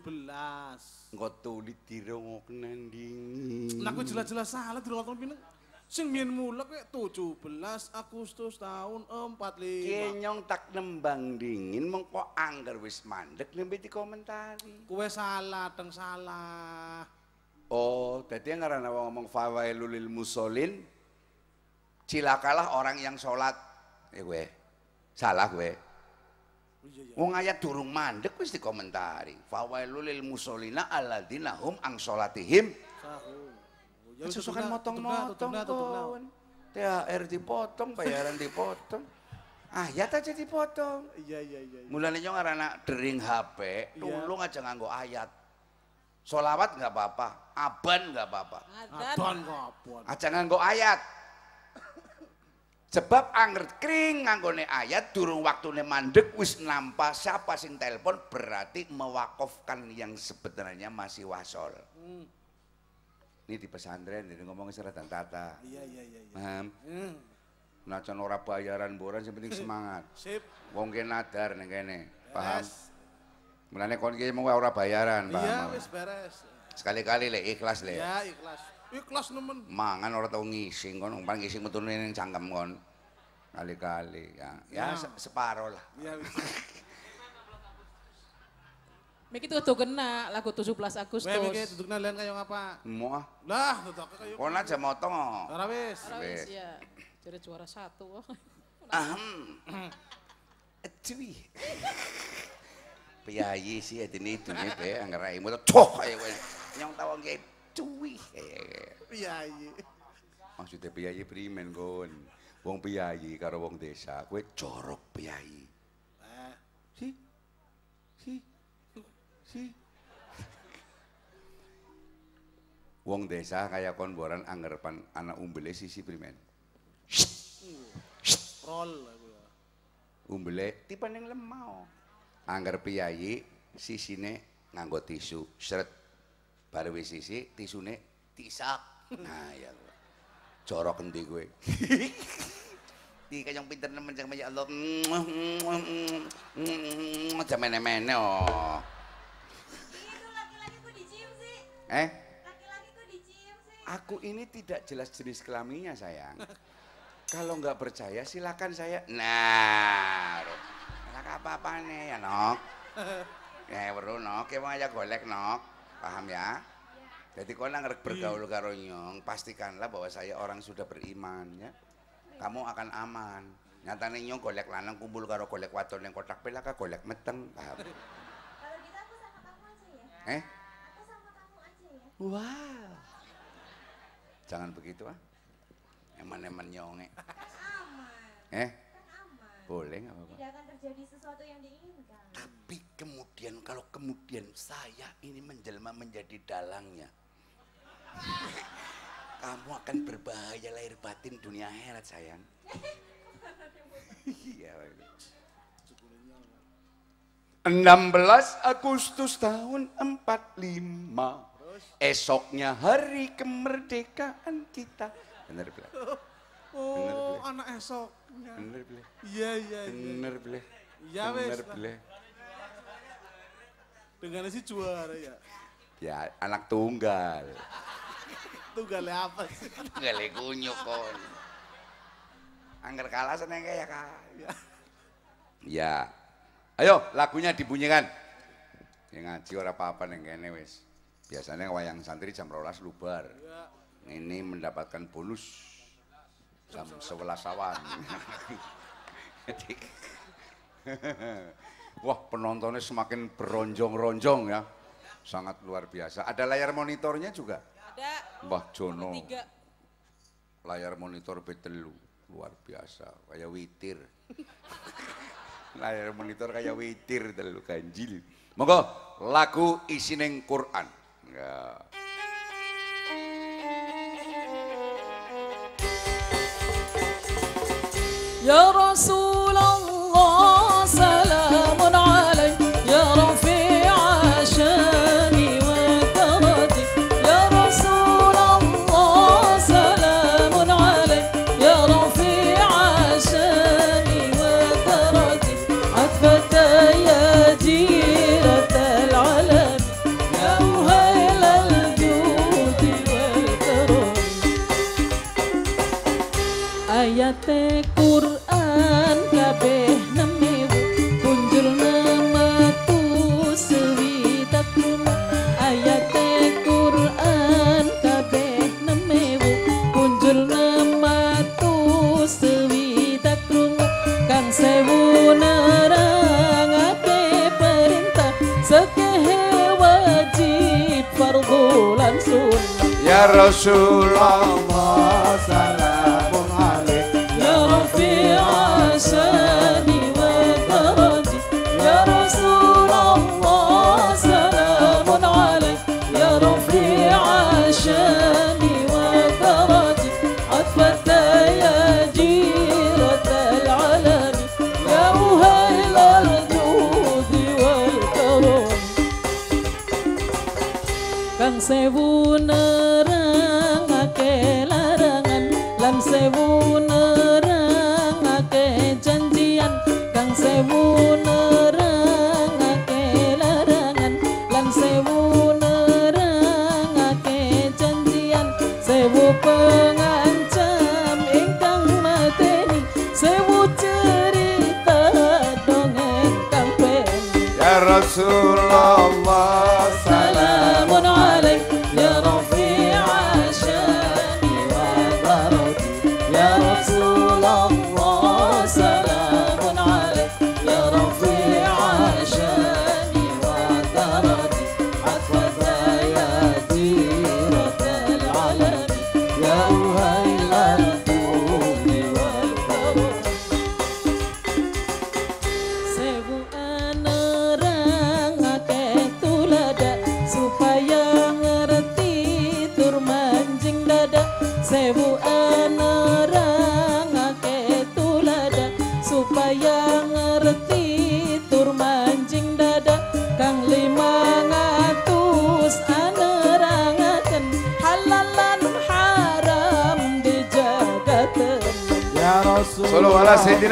belas. Enggak tahu di dirungokne ndingi. Lah aku jelas-jelas salah di rumah pineng. Sing mien tujuh belas Agustus tahun empat lima. Kenyong tak nembang dingin mengko angger wis mandek nembe komentari. Kue salah teng salah. Oh, tadi yang dadi ngarana ngomong Fawailulil musolin, Cilakalah orang yang sholat. Eh gue. Salah gue. Wong ayat durung mandek wis dikomentari. Fawailul lil musallina alladzina hum ang sholatihim. sahun. Susukan ya motong-motong kon. THR dipotong, bayaran dipotong. Ayat aja dipotong. Iya iya iya. iya. Mulane nyong ngarana dering HP, nulung iya. aja nganggo ayat. Solawat nggak apa-apa, aban nggak apa-apa. Aban kok aban. Aja nganggo ayat. Sebab anger kering nganggone ayat durung waktune mandek wis nampak siapa sing telepon berarti mewakofkan yang sebenarnya masih wasol. Hmm. Ini di pesantren jadi ngomongin dan tata. Iya iya iya. iya. Paham? Hmm. Nacan ora bayaran boran sing penting semangat. Sip. Wong kene nadar ning kene. Paham? Yes. Mulane kon iki mau ora bayaran, paham? Iya wis beres. Sekali-kali le ikhlas le. Iya ikhlas. Ikhlas nemen. Mangan orang tau ngising kon, paling ngising metune yang cangkem kon. Kali-kali ya. Ya, ya. separo lah. Ya Miki tuh kena lagu 17 Agustus. Weh miki kena lain kayak apa? Mau ah. Lah tak kayak. Kau aja mau tong. wis. Ora ya. Jadi juara satu. Ahem. Cuy. Piyayi sih ya ini dunia be anggar raimu tuh cok ayo kowe. Nyong tawang ki cuwihe piyayi maksude piyayi primen kon wong piyayi karo wong desa kowe jorok piyayi eh. Ah, si si si wong desa kaya kon boran anggerpan anak umbele sisi primen rol umbele tipan yang lemah anggar piyayi sisine nganggo tisu seret baru wis sisik tisune tisak. Nah ya corok Jorok gue Di kacang pinter nemen sama ya Allah. Aja mene-mene oh. Eh? Aku ini tidak jelas jenis kelaminnya sayang. Kalau nggak percaya silakan saya. Nah, apa-apa nih ya nok. Ya, baru nok, ya aja golek nok. Paham ya? Jadi kalau nang bergaul karo nyong, pastikanlah bahwa saya orang sudah beriman ya. Kamu akan aman. Nyatane nyong golek lanang kumpul karo golek waton yang kotak pelaka golek meteng, paham? Kalau gitu aku sama kamu aja ya. Eh? Aku sama kamu aja ya. Wow. Jangan begitu ah. Eman-eman nyonge. Kan aman. Eh? Kan aman. Boleh nggak apa-apa. Tidak akan terjadi sesuatu yang diinginkan. Tapi kemudian kalau kemudian saya ini menjelma menjadi dalangnya kamu akan berbahaya lahir batin dunia akhirat sayang iya 16 Agustus tahun 45 esoknya hari kemerdekaan kita bener oh, bener oh anak esok. bener bener iya, iya iya bener iya, bener iya bener bener dengan si juara ya. Ya anak tunggal. Tunggalnya apa sih? Tunggalnya kunyuk kon. Angger kalah seneng kayak kak. Ya. ya. Ayo lagunya dibunyikan. Ya ngaji orang apa-apa neng wis. Biasanya wayang santri jam rolas lubar. Ya. Ini mendapatkan bonus jam sebelas awan. Wah penontonnya semakin beronjong-ronjong ya. Sangat luar biasa. Ada layar monitornya juga? Ada. Mbah Jono. Layar monitor betelu. Luar biasa. Kayak witir. layar monitor kayak witir. Terlalu ganjil. Monggo lagu isining Quran. Ya. Ya Rasulullah Rasulullah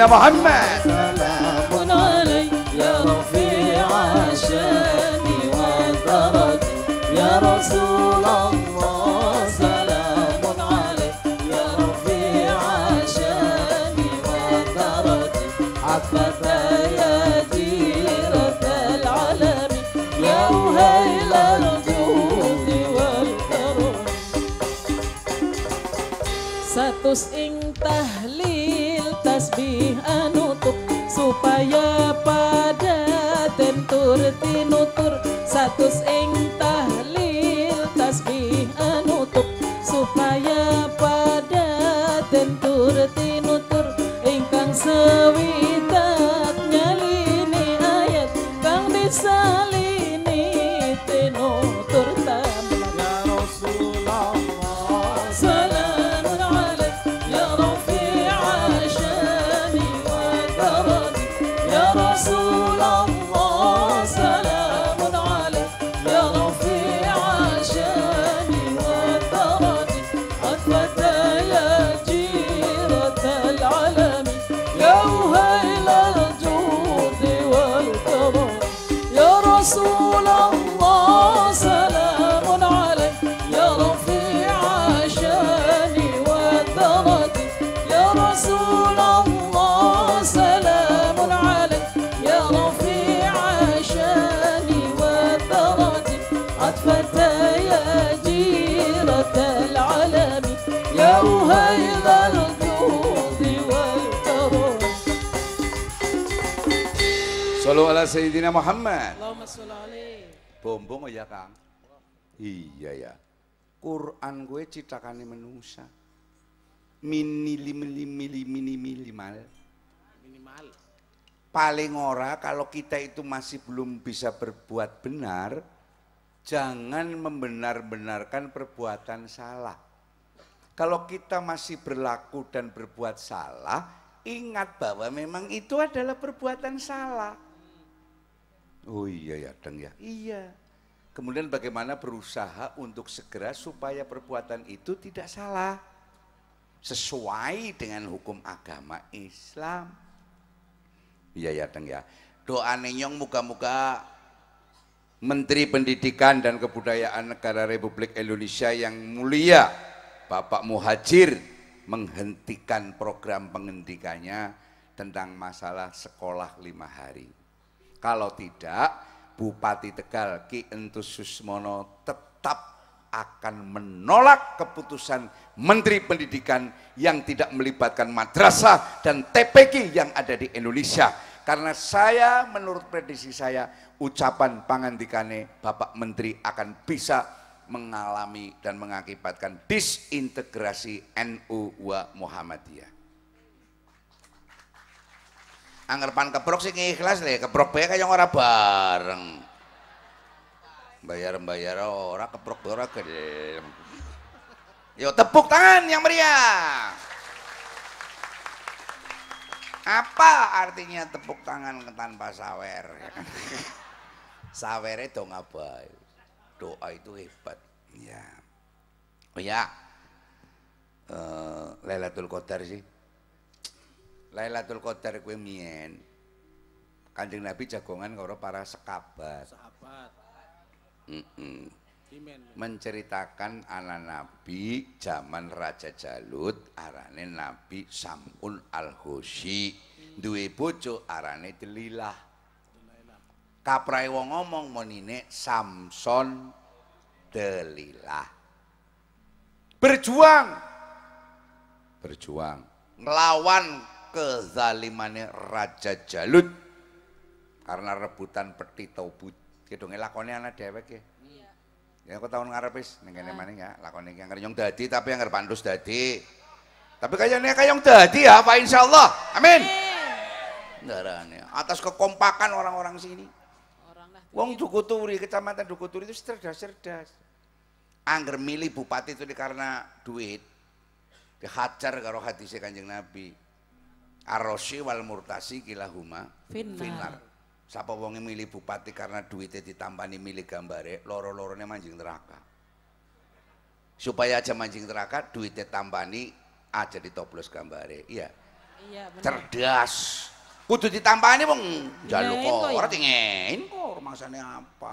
يا محمد upaya ala Sayyidina Muhammad. Allahumma sholli Bombong ya Kang. Iya ya. Quran gue citakane manusia Minili mili mili mini minimal. Minimal. Paling ora kalau kita itu masih belum bisa berbuat benar, jangan membenar-benarkan perbuatan salah. Kalau kita masih berlaku dan berbuat salah, ingat bahwa memang itu adalah perbuatan salah. Oh iya ya, Deng ya. Iya. Kemudian bagaimana berusaha untuk segera supaya perbuatan itu tidak salah. Sesuai dengan hukum agama Islam. Iya ya, Deng ya. Doa nenyong muka-muka Menteri Pendidikan dan Kebudayaan Negara Republik Indonesia yang mulia Bapak Muhajir menghentikan program pengendikannya tentang masalah sekolah lima hari. Kalau tidak, Bupati Tegal Ki Entus Susmono tetap akan menolak keputusan Menteri Pendidikan yang tidak melibatkan madrasah dan TPK yang ada di Indonesia. Karena saya menurut prediksi saya ucapan pangandikane Bapak Menteri akan bisa mengalami dan mengakibatkan disintegrasi NU wa Muhammadiyah pan keprok sih ikhlas deh, ya, keprok bae kaya ora bareng. Bayar-bayar ora keprok ora gede. Yo tepuk tangan yang meriah. Apa artinya tepuk tangan tanpa sawer? itu nggak baik, Doa itu hebat. Ya. Oh ya. Uh, Lailatul Qadar sih Lailatul Qadar kuwi mien. Kanjeng Nabi jagongan karo para sekabat. Sahabat. Mm -mm. Ya? menceritakan anak Nabi zaman Raja Jalut arane Nabi Sam'un al Hoshi, hmm. duwe bojo arane Delilah kaprai wong ngomong monine Samson Delilah berjuang berjuang ngelawan kezalimane Raja Jalut karena rebutan peti taubut kedonge anak ana dheweke iya ya aku tahun ngarep wis ning kene ah. maning ya lakone yang anggere dadi tapi yang ngerpandus dadi tapi kayaknya kayong dadi ya apa insya Allah, amin darahnya atas kekompakan orang-orang sini wong Dukuturi kecamatan Dukuturi itu cerdas-cerdas angger milih bupati itu karena duit dihajar karo hadisnya kanjeng Nabi Arosi wal murtasi kilahuma huma finar. Sapa wonge milih bupati karena duitnya ditambani milih gambare, loro-lorone manjing neraka. Supaya aja manjing neraka, duitnya tambani aja ditoplos gambare. Iya. Iya bener. Cerdas. Kudu ditambani wong jalu iya, iya, kok, ora iya. tingin kok maksane apa.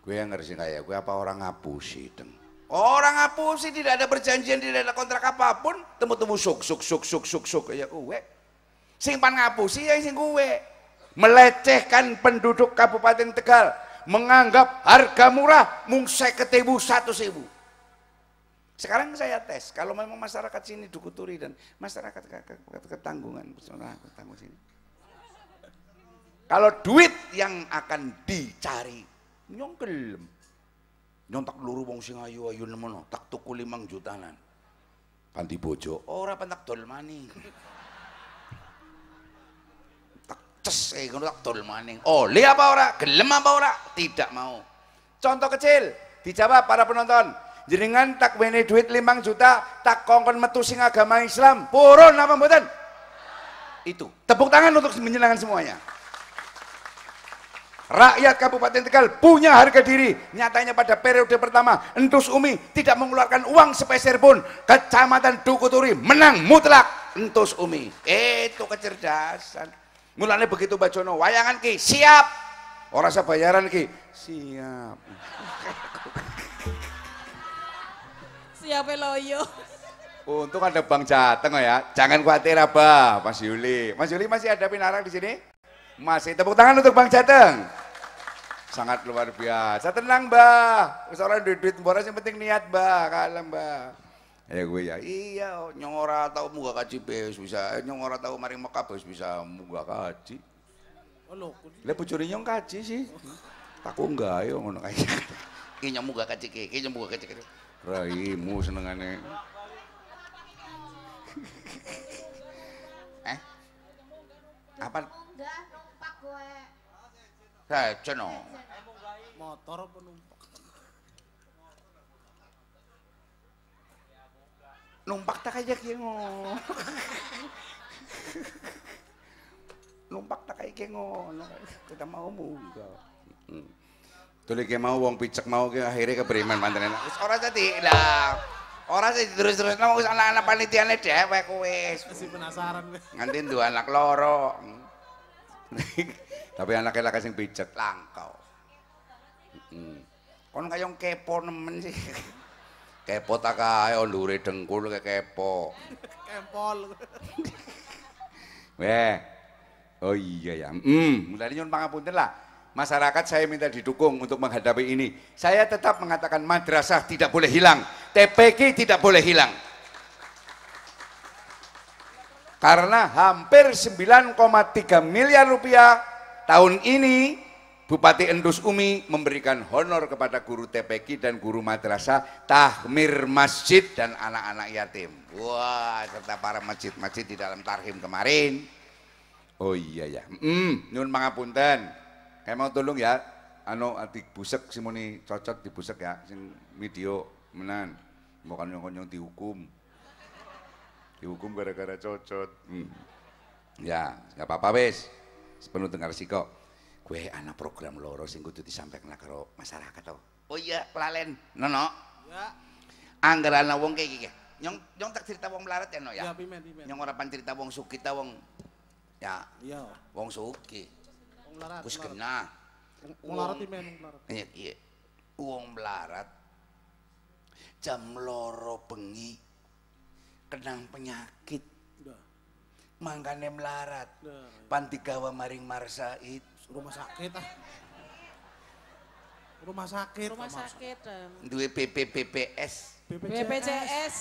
Gue yang ngerti kayak gue apa orang ngapusi deng. Orang ngapusi tidak ada perjanjian, tidak ada kontrak apapun, temu-temu suk suk suk suk suk suk ya uwek. Sing pan ngapusi ya sing kuwe. Melecehkan penduduk Kabupaten Tegal, menganggap harga murah mung seketewu satu ribu. Sekarang saya tes, kalau memang masyarakat sini dukuturi dan masyarakat ketanggungan, ketanggung sini. Kalau duit yang akan dicari, nyongkel, nyontak luru wong sing ayu-ayu nemono, tak tuku limang jutanan. panti bojo, ora pentak dolmani ces eh ngono tak dol maning. Oleh apa ora? Gelem apa ora? Tidak mau. Contoh kecil, dijawab para penonton. Jenengan tak wene duit limang juta, tak kongkon metu sing agama Islam. Purun apa mboten? Itu. Tepuk tangan untuk menyenangkan semuanya. Rakyat Kabupaten Tegal punya harga diri. Nyatanya pada periode pertama, Entus Umi tidak mengeluarkan uang sepeser pun. Kecamatan Dukuturi menang mutlak Entus Umi. Itu kecerdasan. Mulanya begitu bacono, wayangan ki, siap. Orang saya bayaran ki, siap. Siap loyo. Untuk ada Bang Jateng ya. Jangan khawatir apa, Mas Yuli. Mas Yuli masih ada pinarak di sini? Masih tepuk tangan untuk Bang Jateng. Sangat luar biasa. Tenang, Mbah. Seorang duit-duit boros yang penting niat, Mbah. Kalem, Mbah. Eh gue ya, iya nyong ora tau munggah kaji wis bisa. Eh, nyong ora tau maring Mekah wis bisa munggah kaji. Ono. Oh, Lha bojone nyong kaji sih. Tak unggah yo ngono kae. Ki nyong munggah kaji ki, ki nyong munggah kaji. Raimu senengane. eh. Apa? Enggak, numpak gue. Saya jeno. Oh. Motor penumpang. numpak tak aja kengo. Oh. numpak tak aja kengo. Oh. Kita mau muga. Hmm. Tuli ke mau wong picek mau ke akhirnya ke beriman mantan Orang jadi lah. Orang jadi terus terus nama usah anak anak panitia nih deh. Wae kue. Masih penasaran. Ngantin dua anak loro. Tapi anaknya lah kasih picek langkau. Hmm. Kon kayak yang kepo nemen sih. Kepo tak kae ondure dengkul ke kepo. Kempol. Weh. Oh iya ya. Hmm, mulai nyun pangapunten lah. Masyarakat saya minta didukung untuk menghadapi ini. Saya tetap mengatakan madrasah tidak boleh hilang. TPK tidak boleh hilang. Karena hampir 9,3 miliar rupiah tahun ini Bupati Endus Umi memberikan honor kepada guru TPK dan guru madrasah, tahmir masjid dan anak-anak yatim. Wah, serta para masjid-masjid di dalam tarhim kemarin. Oh iya ya. Hmm, nyun mangapunten. Kayak mau tolong ya, anu adik busek simoni cocot di busek ya, sing video menan. Bukan nyong-nyong dihukum. Dihukum gara-gara cocot. Mm. Ya, nggak apa-apa wes. Sepenuh dengar siko. Kue anak program loro sing kudu disampaikan karo masyarakat tau. Oh iya, pelalen. Nono. Ya. Anggaran wong kayak gini. Ya. Nyong nyong tak cerita wong melarat ya no ya. Ya pimen pimen. Nyong ora pan cerita wong suki ta wong ya. Iya. Wong suki. Wong melarat. Kus kena. Wong melarat pimen wong melarat. Iya iya. Wong melarat jam loro bengi kenang penyakit. Mangkane melarat. Iya. Pantigawa maring marsa itu rumah sakit ah. Rumah sakit. Rumah sakit. Duwe BPBPS. BPJS. BPJS.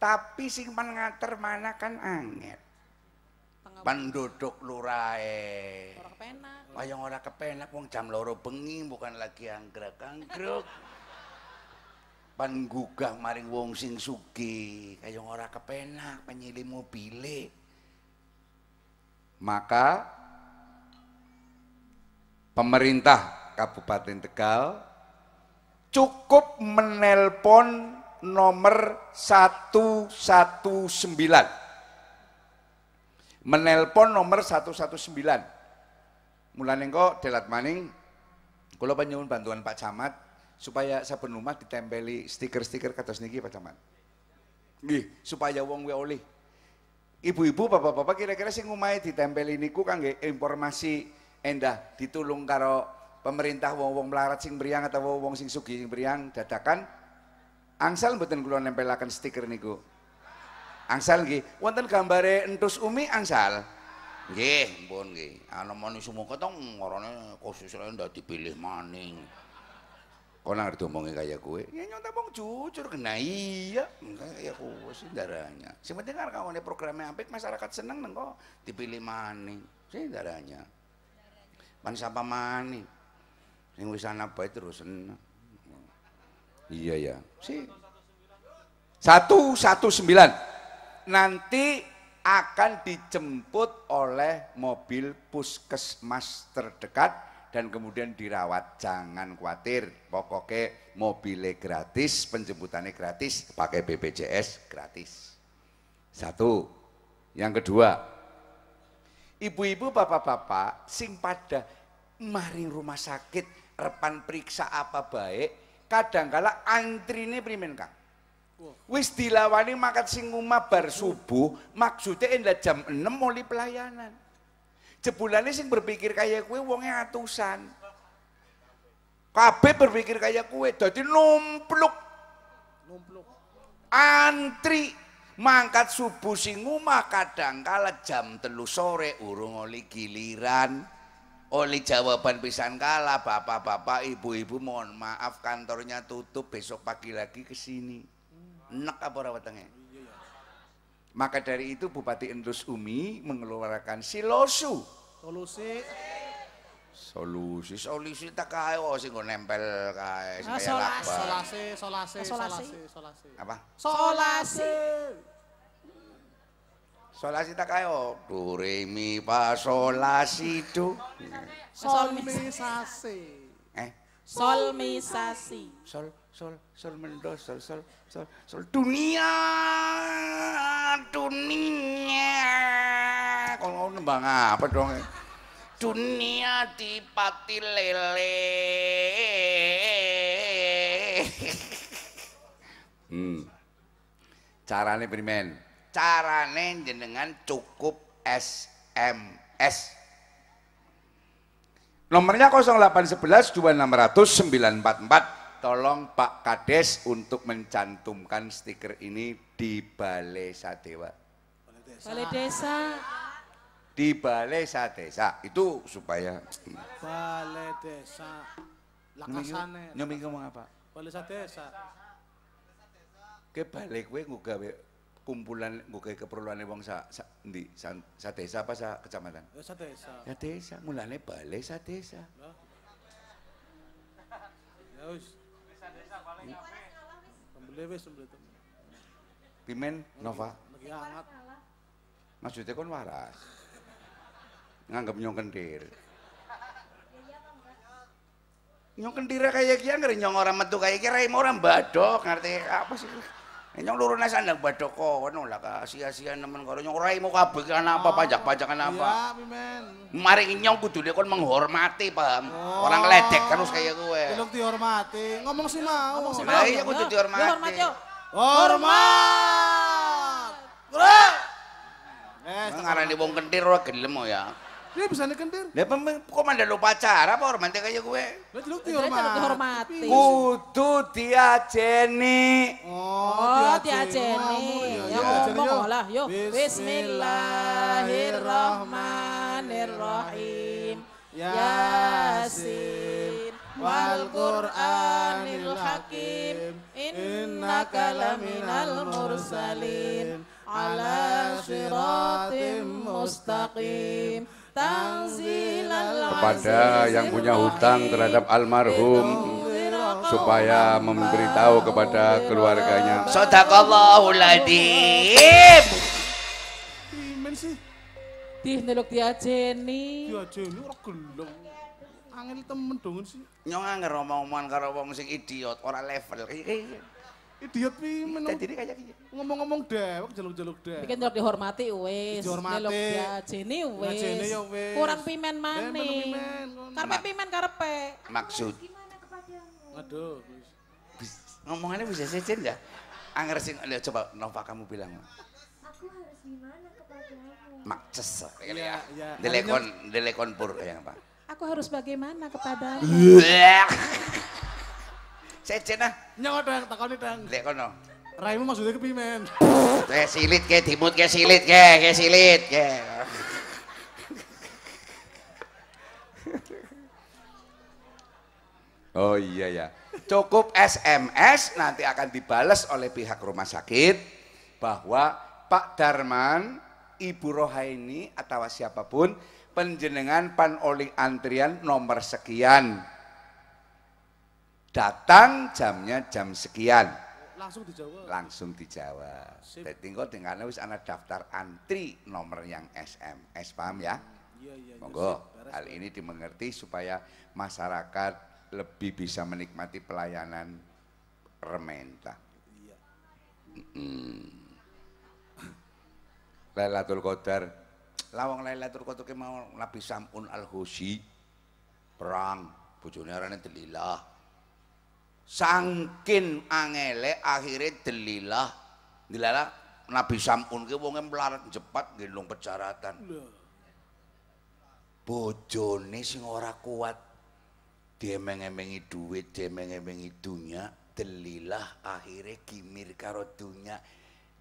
Tapi sing kan pan ngater mana kan angel. Penduduk lurae. Ora kepenak. Wayang ora kepenak wong jam loro bengi bukan lagi anggrek-anggrek. Panggugah maring wong sing sugih, kaya ora kepenak penyilih mobile. Maka pemerintah Kabupaten Tegal cukup menelpon nomor 119. Menelpon nomor 119. Mulane engko Delat Maning kula panyuwun bantuan Pak Camat supaya saben rumah ditempeli stiker-stiker kados niki Pak Camat. Nggih, supaya wong we oleh. Ibu-ibu, bapak-bapak kira-kira sing omahe ditempeli niku kangge informasi endah ditulung karo pemerintah wong-wong melarat sing beriang atau wong-wong sing sugih sing beriang dadakan angsal mboten kula nempelaken stiker niku angsal nggih wonten gambare entus umi angsal nggih mpun nggih ana manusa mongko tong ngarane khusus ndak dipilih maning Kau nang domongi kaya kue, ya nyontek bong jujur kena nah, iya, enggak kaya sing sih darahnya. Sementing kan kawannya programnya apik masyarakat seneng neng dipilih maning, sih darahnya. Kan siapa mani. Sing bisa nabai terus. Iya ya. Si. Satu satu sembilan. Nanti akan dijemput oleh mobil puskesmas terdekat dan kemudian dirawat. Jangan khawatir, pokoknya mobilnya gratis, penjemputannya gratis, pakai BPJS gratis. Satu. Yang kedua, Ibu-ibu, bapak-bapak, sing pada maring rumah sakit repan periksa apa baik, kadang kala ini primen Kang. Wis dilawani makan sing ngumah bar subuh, maksudnya indah jam 6 mulai pelayanan. Jebulane sing berpikir kayak kue wongnya atusan. Kabe berpikir kayak kue, jadi numpluk. Numpluk. Antri Mangkat subuh sing ngumah kadang kala jam telu sore urung oli giliran. Oli jawaban pisan kala bapak-bapak, ibu-ibu mohon maaf kantornya tutup besok pagi lagi ke sini. Enak apa ora wetenge? Maka dari itu Bupati Endus Umi mengeluarkan silosu. Solusi. Solusi, solusi tak kae oh sing nggo nempel kae sing ah, kaya solasi ah, solasi solasi solasi Apa? solasi Solasi tak ayo. Do re mi fa solasi do. Solmisasi. Eh? Solmisasi. Sol sol sol mendo sol sol sol sol dunia dunia. Kalau nembang apa dong? dunia di Pati lele hmm. carane primen carane jenengan cukup SMS nomornya 0811 944. tolong Pak Kades untuk mencantumkan stiker ini di Balai Sadewa Balai Desa, Balai Desa di balai desa itu supaya balai desa lakasane nyomi ngomong apa balai desa ke balai kue gue kumpulan gue keperluan wong sa, sa di sa, sa desa apa sa kecamatan ya, sa desa sa desa mulane balai sa desa ya wis sa desa balai kabeh sembelih wis sembelih pimen nova maksudnya kon waras nganggap nyong kendir. Nyong kendira kayak gini ngeri nyong orang metu kayak gini raim orang badok ngerti apa sih? Eh, nyong luruh nasi anak badok kok, no lah sia-sia nemen karo nyong raim mau kabel kan apa pajak oh. pajak apa? Iya, Mari nyong kudu dia kon menghormati paham? Oh. Orang ledek harus kayak gue. Belum dihormati, ngomong sih mau, ngomong sih iya, mau. Iya kudu dihormati. Hormat. Hormat. Eh, ngarani bong kendir, ora gelem oh, ya. Dia bisa deh. Dia kok lo pacar apa hormati kayak gue? Lah jeluk dihormati. Kudu diajeni. Oh, oh diajeni. Oh, iya, iya. Ya ngomong lah yo. Bismillahirrahmanirrahim. Yasin wal Qur'anil Hakim innaka laminal mursalin ala siratim mustaqim kepada yang punya hutang terhadap almarhum supaya memberitahu kepada keluarganya Sadaqallahul adzim diajeni. Diajeni temen sih. Nyong anger omong-omongan karo wong sing idiot, level. Idiot menung. Jadi kayak gini. Ngomong-ngomong deh, jaluk-jaluk deh. Bikin jaluk dihormati wis. Dihormati. ya jeni wis. Jeni ya wis. Kurang pimen eh, maning. Karpe pimen karepe. Maksud. Aduh. Ngomongannya bisa sejen ya? Angger sing coba Nova kamu bilang. Aku harus gimana kepadamu? Makces kali ya. Iya. Delekon delekon pur ya, Pak. Aku harus bagaimana kepadamu? Sejen nah. Nyok dang takoni dang. Lek kono. Raimu maksudnya kepi men. Kayak silit kayak dimut kayak silit kayak kayak silit kayak. Oh iya ya. Cukup SMS nanti akan dibalas oleh pihak rumah sakit bahwa Pak Darman, Ibu Rohaini atau siapapun penjenengan panoling antrian nomor sekian datang jamnya jam sekian langsung dijawab langsung dijawab jadi tinggal dengan wis anak daftar antri nomor yang SMS paham ya hmm. iya, iya, iya, monggo ya, hal ini dimengerti supaya masyarakat lebih bisa menikmati pelayanan rementa iya. mm -mm. Lailatul Qadar lawang Lailatul Qadar ke mau Nabi Samun Al-Husi perang bojone arane Delilah sangkin angele akhirnya delilah delilah Nabi Sampun ke wong melarat cepat gendong pejaratan bojone sing ora kuat diemeng-emengi duit diemeng-emengi dunya delilah akhirnya kimir karo dunya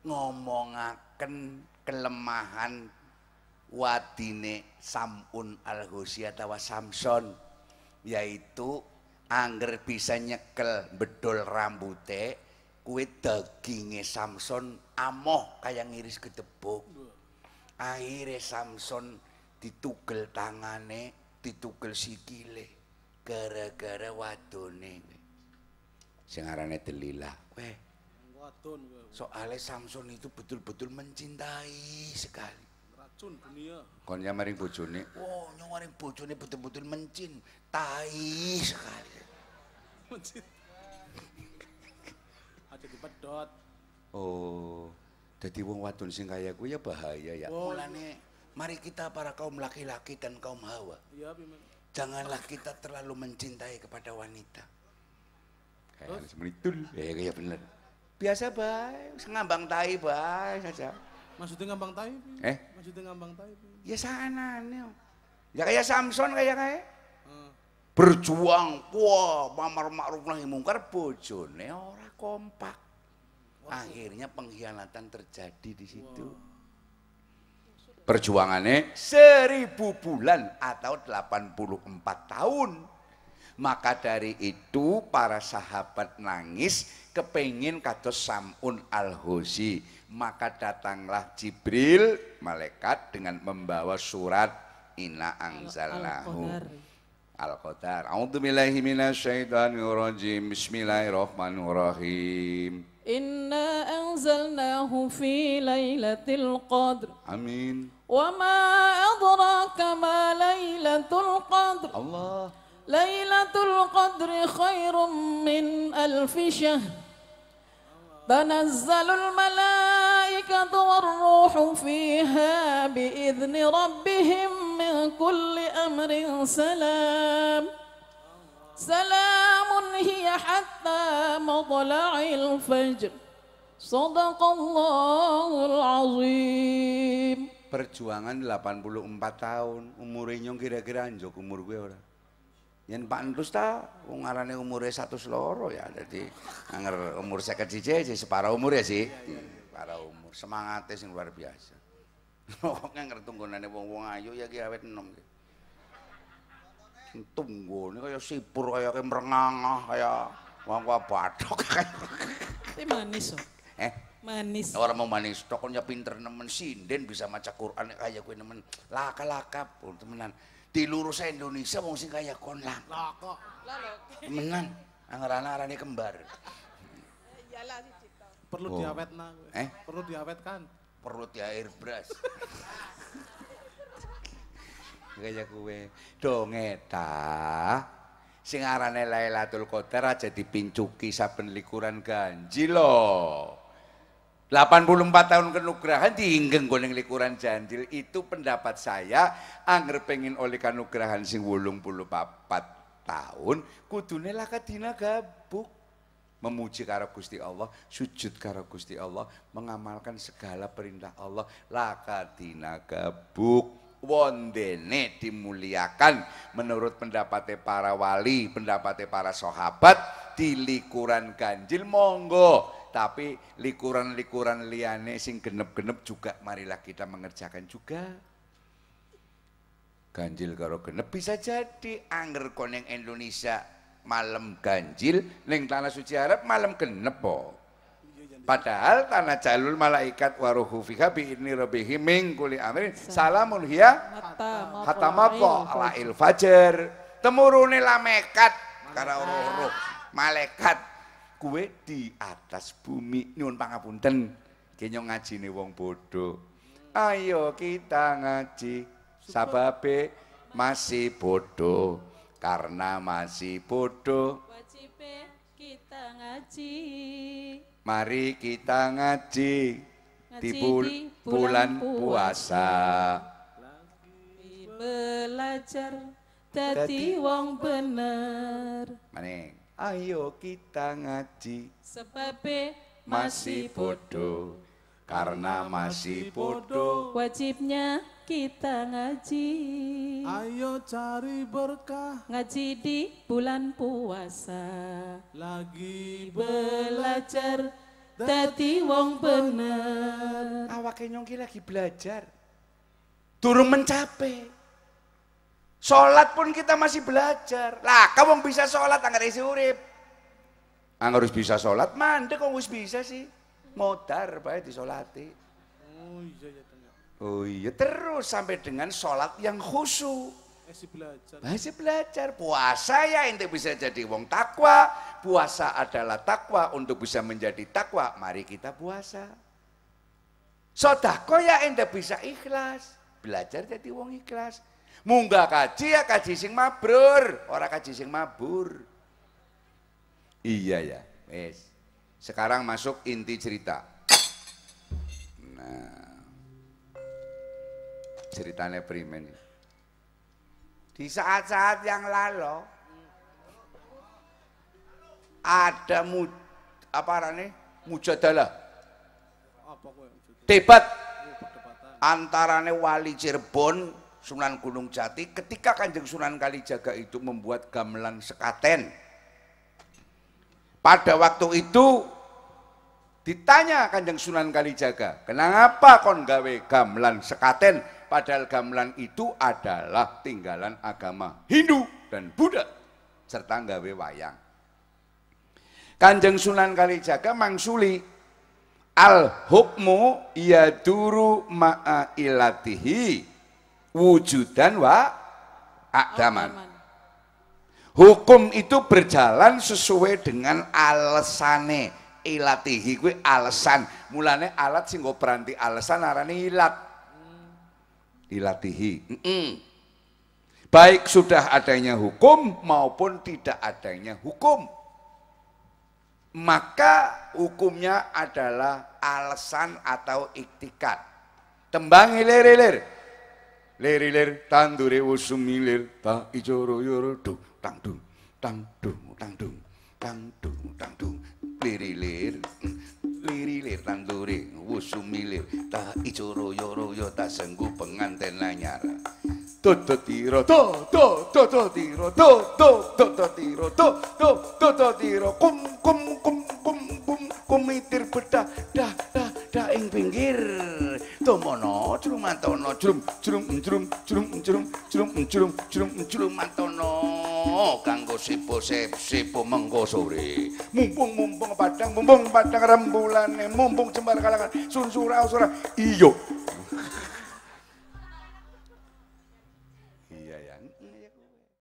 ngomongaken kelemahan wadine Sampun al-Husya atau Samson yaitu angger bisa nyekel bedol rambute kue daginge Samson amoh kaya ngiris gedebuk akhirnya Samson ditugel tangane ditugel sikile gara-gara wadone singarane delila weh soalnya Samson itu betul-betul mencintai sekali Cun dunia. Kon maring bojone. Oh, nyamarin bojone betul-betul mencin, tai sekali. Mencin. Aja dipedot. Oh. Jadi wong wadon sing kaya kuwi ya bahaya ya. Oh. Mulane mari kita para kaum laki-laki dan kaum hawa. Iya, Janganlah kita terlalu mencintai kepada wanita. Kayak semenitul. Ya, ya bener. Biasa baik, ngambang tai baik saja. Maksudnya ngambang tai. Eh? Maksudnya ngambang tai. Ya sana nih. Ya kayak Samson kayak kayak. Hmm. Berjuang, wah, mamar makruf nahi mungkar bojone ora kompak. Akhirnya pengkhianatan terjadi di situ. Wow. Perjuangannya seribu bulan atau 84 tahun maka dari itu para sahabat nangis kepengin kados Samun al huzi Maka datanglah Jibril malaikat dengan membawa surat Inna anzalnahu Al-Qadar. A'udzubillahi minasyaitonirrajim. Bismillahirrahmanirrahim. Inna anzalnahu fi lailatul qadr. Amin. Wa ma adraka ma lailatul qadr. Allah. ليلة القدر خير من ألف شهر تنزل الملائكة والروح فيها بإذن ربهم من كل أمر سلام سلام هي حتى مطلع الفجر صدق الله العظيم Perjuangan 84 tahun, umurnya kira-kira anjok umur gue orang. Yen Pak Entus ta wong ngarane umure 100 loro ya. Dadi anger umur 50 siji separa umur ya sih. Iya, iya, iya. Separa umur. semangatnya sing luar biasa. Kok tunggu tunggonane wong-wong ayu ya ki awet enom ki. Tunggone kaya sipur kaya merengang, mrengangah kaya wong wang batok Tapi manis kok. Eh? Manis. Orang mau manis, tokonya pinter nemen sinden bisa maca Quran kayak gue nemen laka-laka pun temenan di luruh Indonesia wong sing kaya kon lah. Lah Menan angerana arane kembar. Perlu oh. diawetna. Eh? Perlu diawetkan. Perlu di airbrush. kaya kue dongeta sing arane Lailatul Qadar aja dipincuki saben likuran ganji lho. 84 tahun kenugrahan diinggeng goning likuran jandil itu pendapat saya anger pengen oleh kanugrahan sing wulung puluh papat tahun kudune dina gabuk memuji karo Gusti Allah sujud karo Gusti Allah mengamalkan segala perintah Allah laka dina gabuk wondene dimuliakan menurut pendapatnya para wali pendapatnya para sahabat di likuran ganjil monggo tapi likuran-likuran liane sing genep-genep juga marilah kita mengerjakan juga. Ganjil karo genep bisa jadi anger koneng Indonesia malam ganjil neng tanah suci Arab malam genep po. Padahal tanah jalul malaikat waruhu fiha bi ini rabihi mingkuli kuli amrin salamun hiya mako ala il fajar temurune lamekat karena roh-roh malaikat kue di atas bumi nyun pangapunten kenyong ngaji nih wong bodoh ayo kita ngaji sababe masih bodoh karena masih bodoh wajib kita ngaji mari kita ngaji, ngaji di, bul bulan, puasa, belajar jadi wong bener maning ayo kita ngaji Sebab masih bodoh karena masih bodoh wajibnya kita ngaji ayo cari berkah ngaji di bulan puasa lagi belajar dadi wong bener awake nyongki lagi belajar turun mencapai Sholat pun kita masih belajar. Lah, kamu bisa sholat angkat isi urip. Anggar harus bisa sholat, mandi kok harus bisa sih. Modar baik disolati. Oh iya, iya. Oh iya, terus sampai dengan sholat yang khusyuk. Masih eh, belajar. Masih belajar. Puasa ya ente bisa jadi wong takwa. Puasa adalah takwa untuk bisa menjadi takwa. Mari kita puasa. Sodako ya ente bisa ikhlas. Belajar jadi wong ikhlas. Munggah kaji ya kaji sing mabrur, ora kaji sing mabur. Iya ya, wes. Sekarang masuk inti cerita. Nah. Ceritanya primen. Di saat-saat yang lalu ada mu, apa arane? Mujadalah. Debat iya, antarane wali Cirebon Sunan Gunung Jati ketika Kanjeng Sunan Kalijaga itu membuat gamelan sekaten. Pada waktu itu ditanya Kanjeng Sunan Kalijaga, "Kenapa kon gawe gamelan sekaten padahal gamelan itu adalah tinggalan agama Hindu dan Buddha serta gawe wayang." Kanjeng Sunan Kalijaga mangsuli al hukmu yaduru ma'a ilatihi wujudan wa akdaman. Hukum itu berjalan sesuai dengan alasane ilatihi kuwi alasan. Mulane alat sing go peranti alasan arane ilat. Hmm. Ilatihi. Mm -mm. Baik sudah adanya hukum maupun tidak adanya hukum. Maka hukumnya adalah alasan atau iktikat. Tembang hilir-hilir lirilir tandure usum milir ta ijo royo du tang du tang du tang lirilir lirilir tandure usum milir ta ijo royo royo ta senggu penganten anyar to to tiro to to to kum kum kum kum kum kumitir peta, dah cedak pinggir tomono, jrum mantono jrum jrum jrum jrum jrum jrum jrum jrum jrum mantono kanggo sipo sip sipo menggo sore mumpung mumpung padang mumpung padang rembulane mumpung jembar kalangan sunsura usura iyo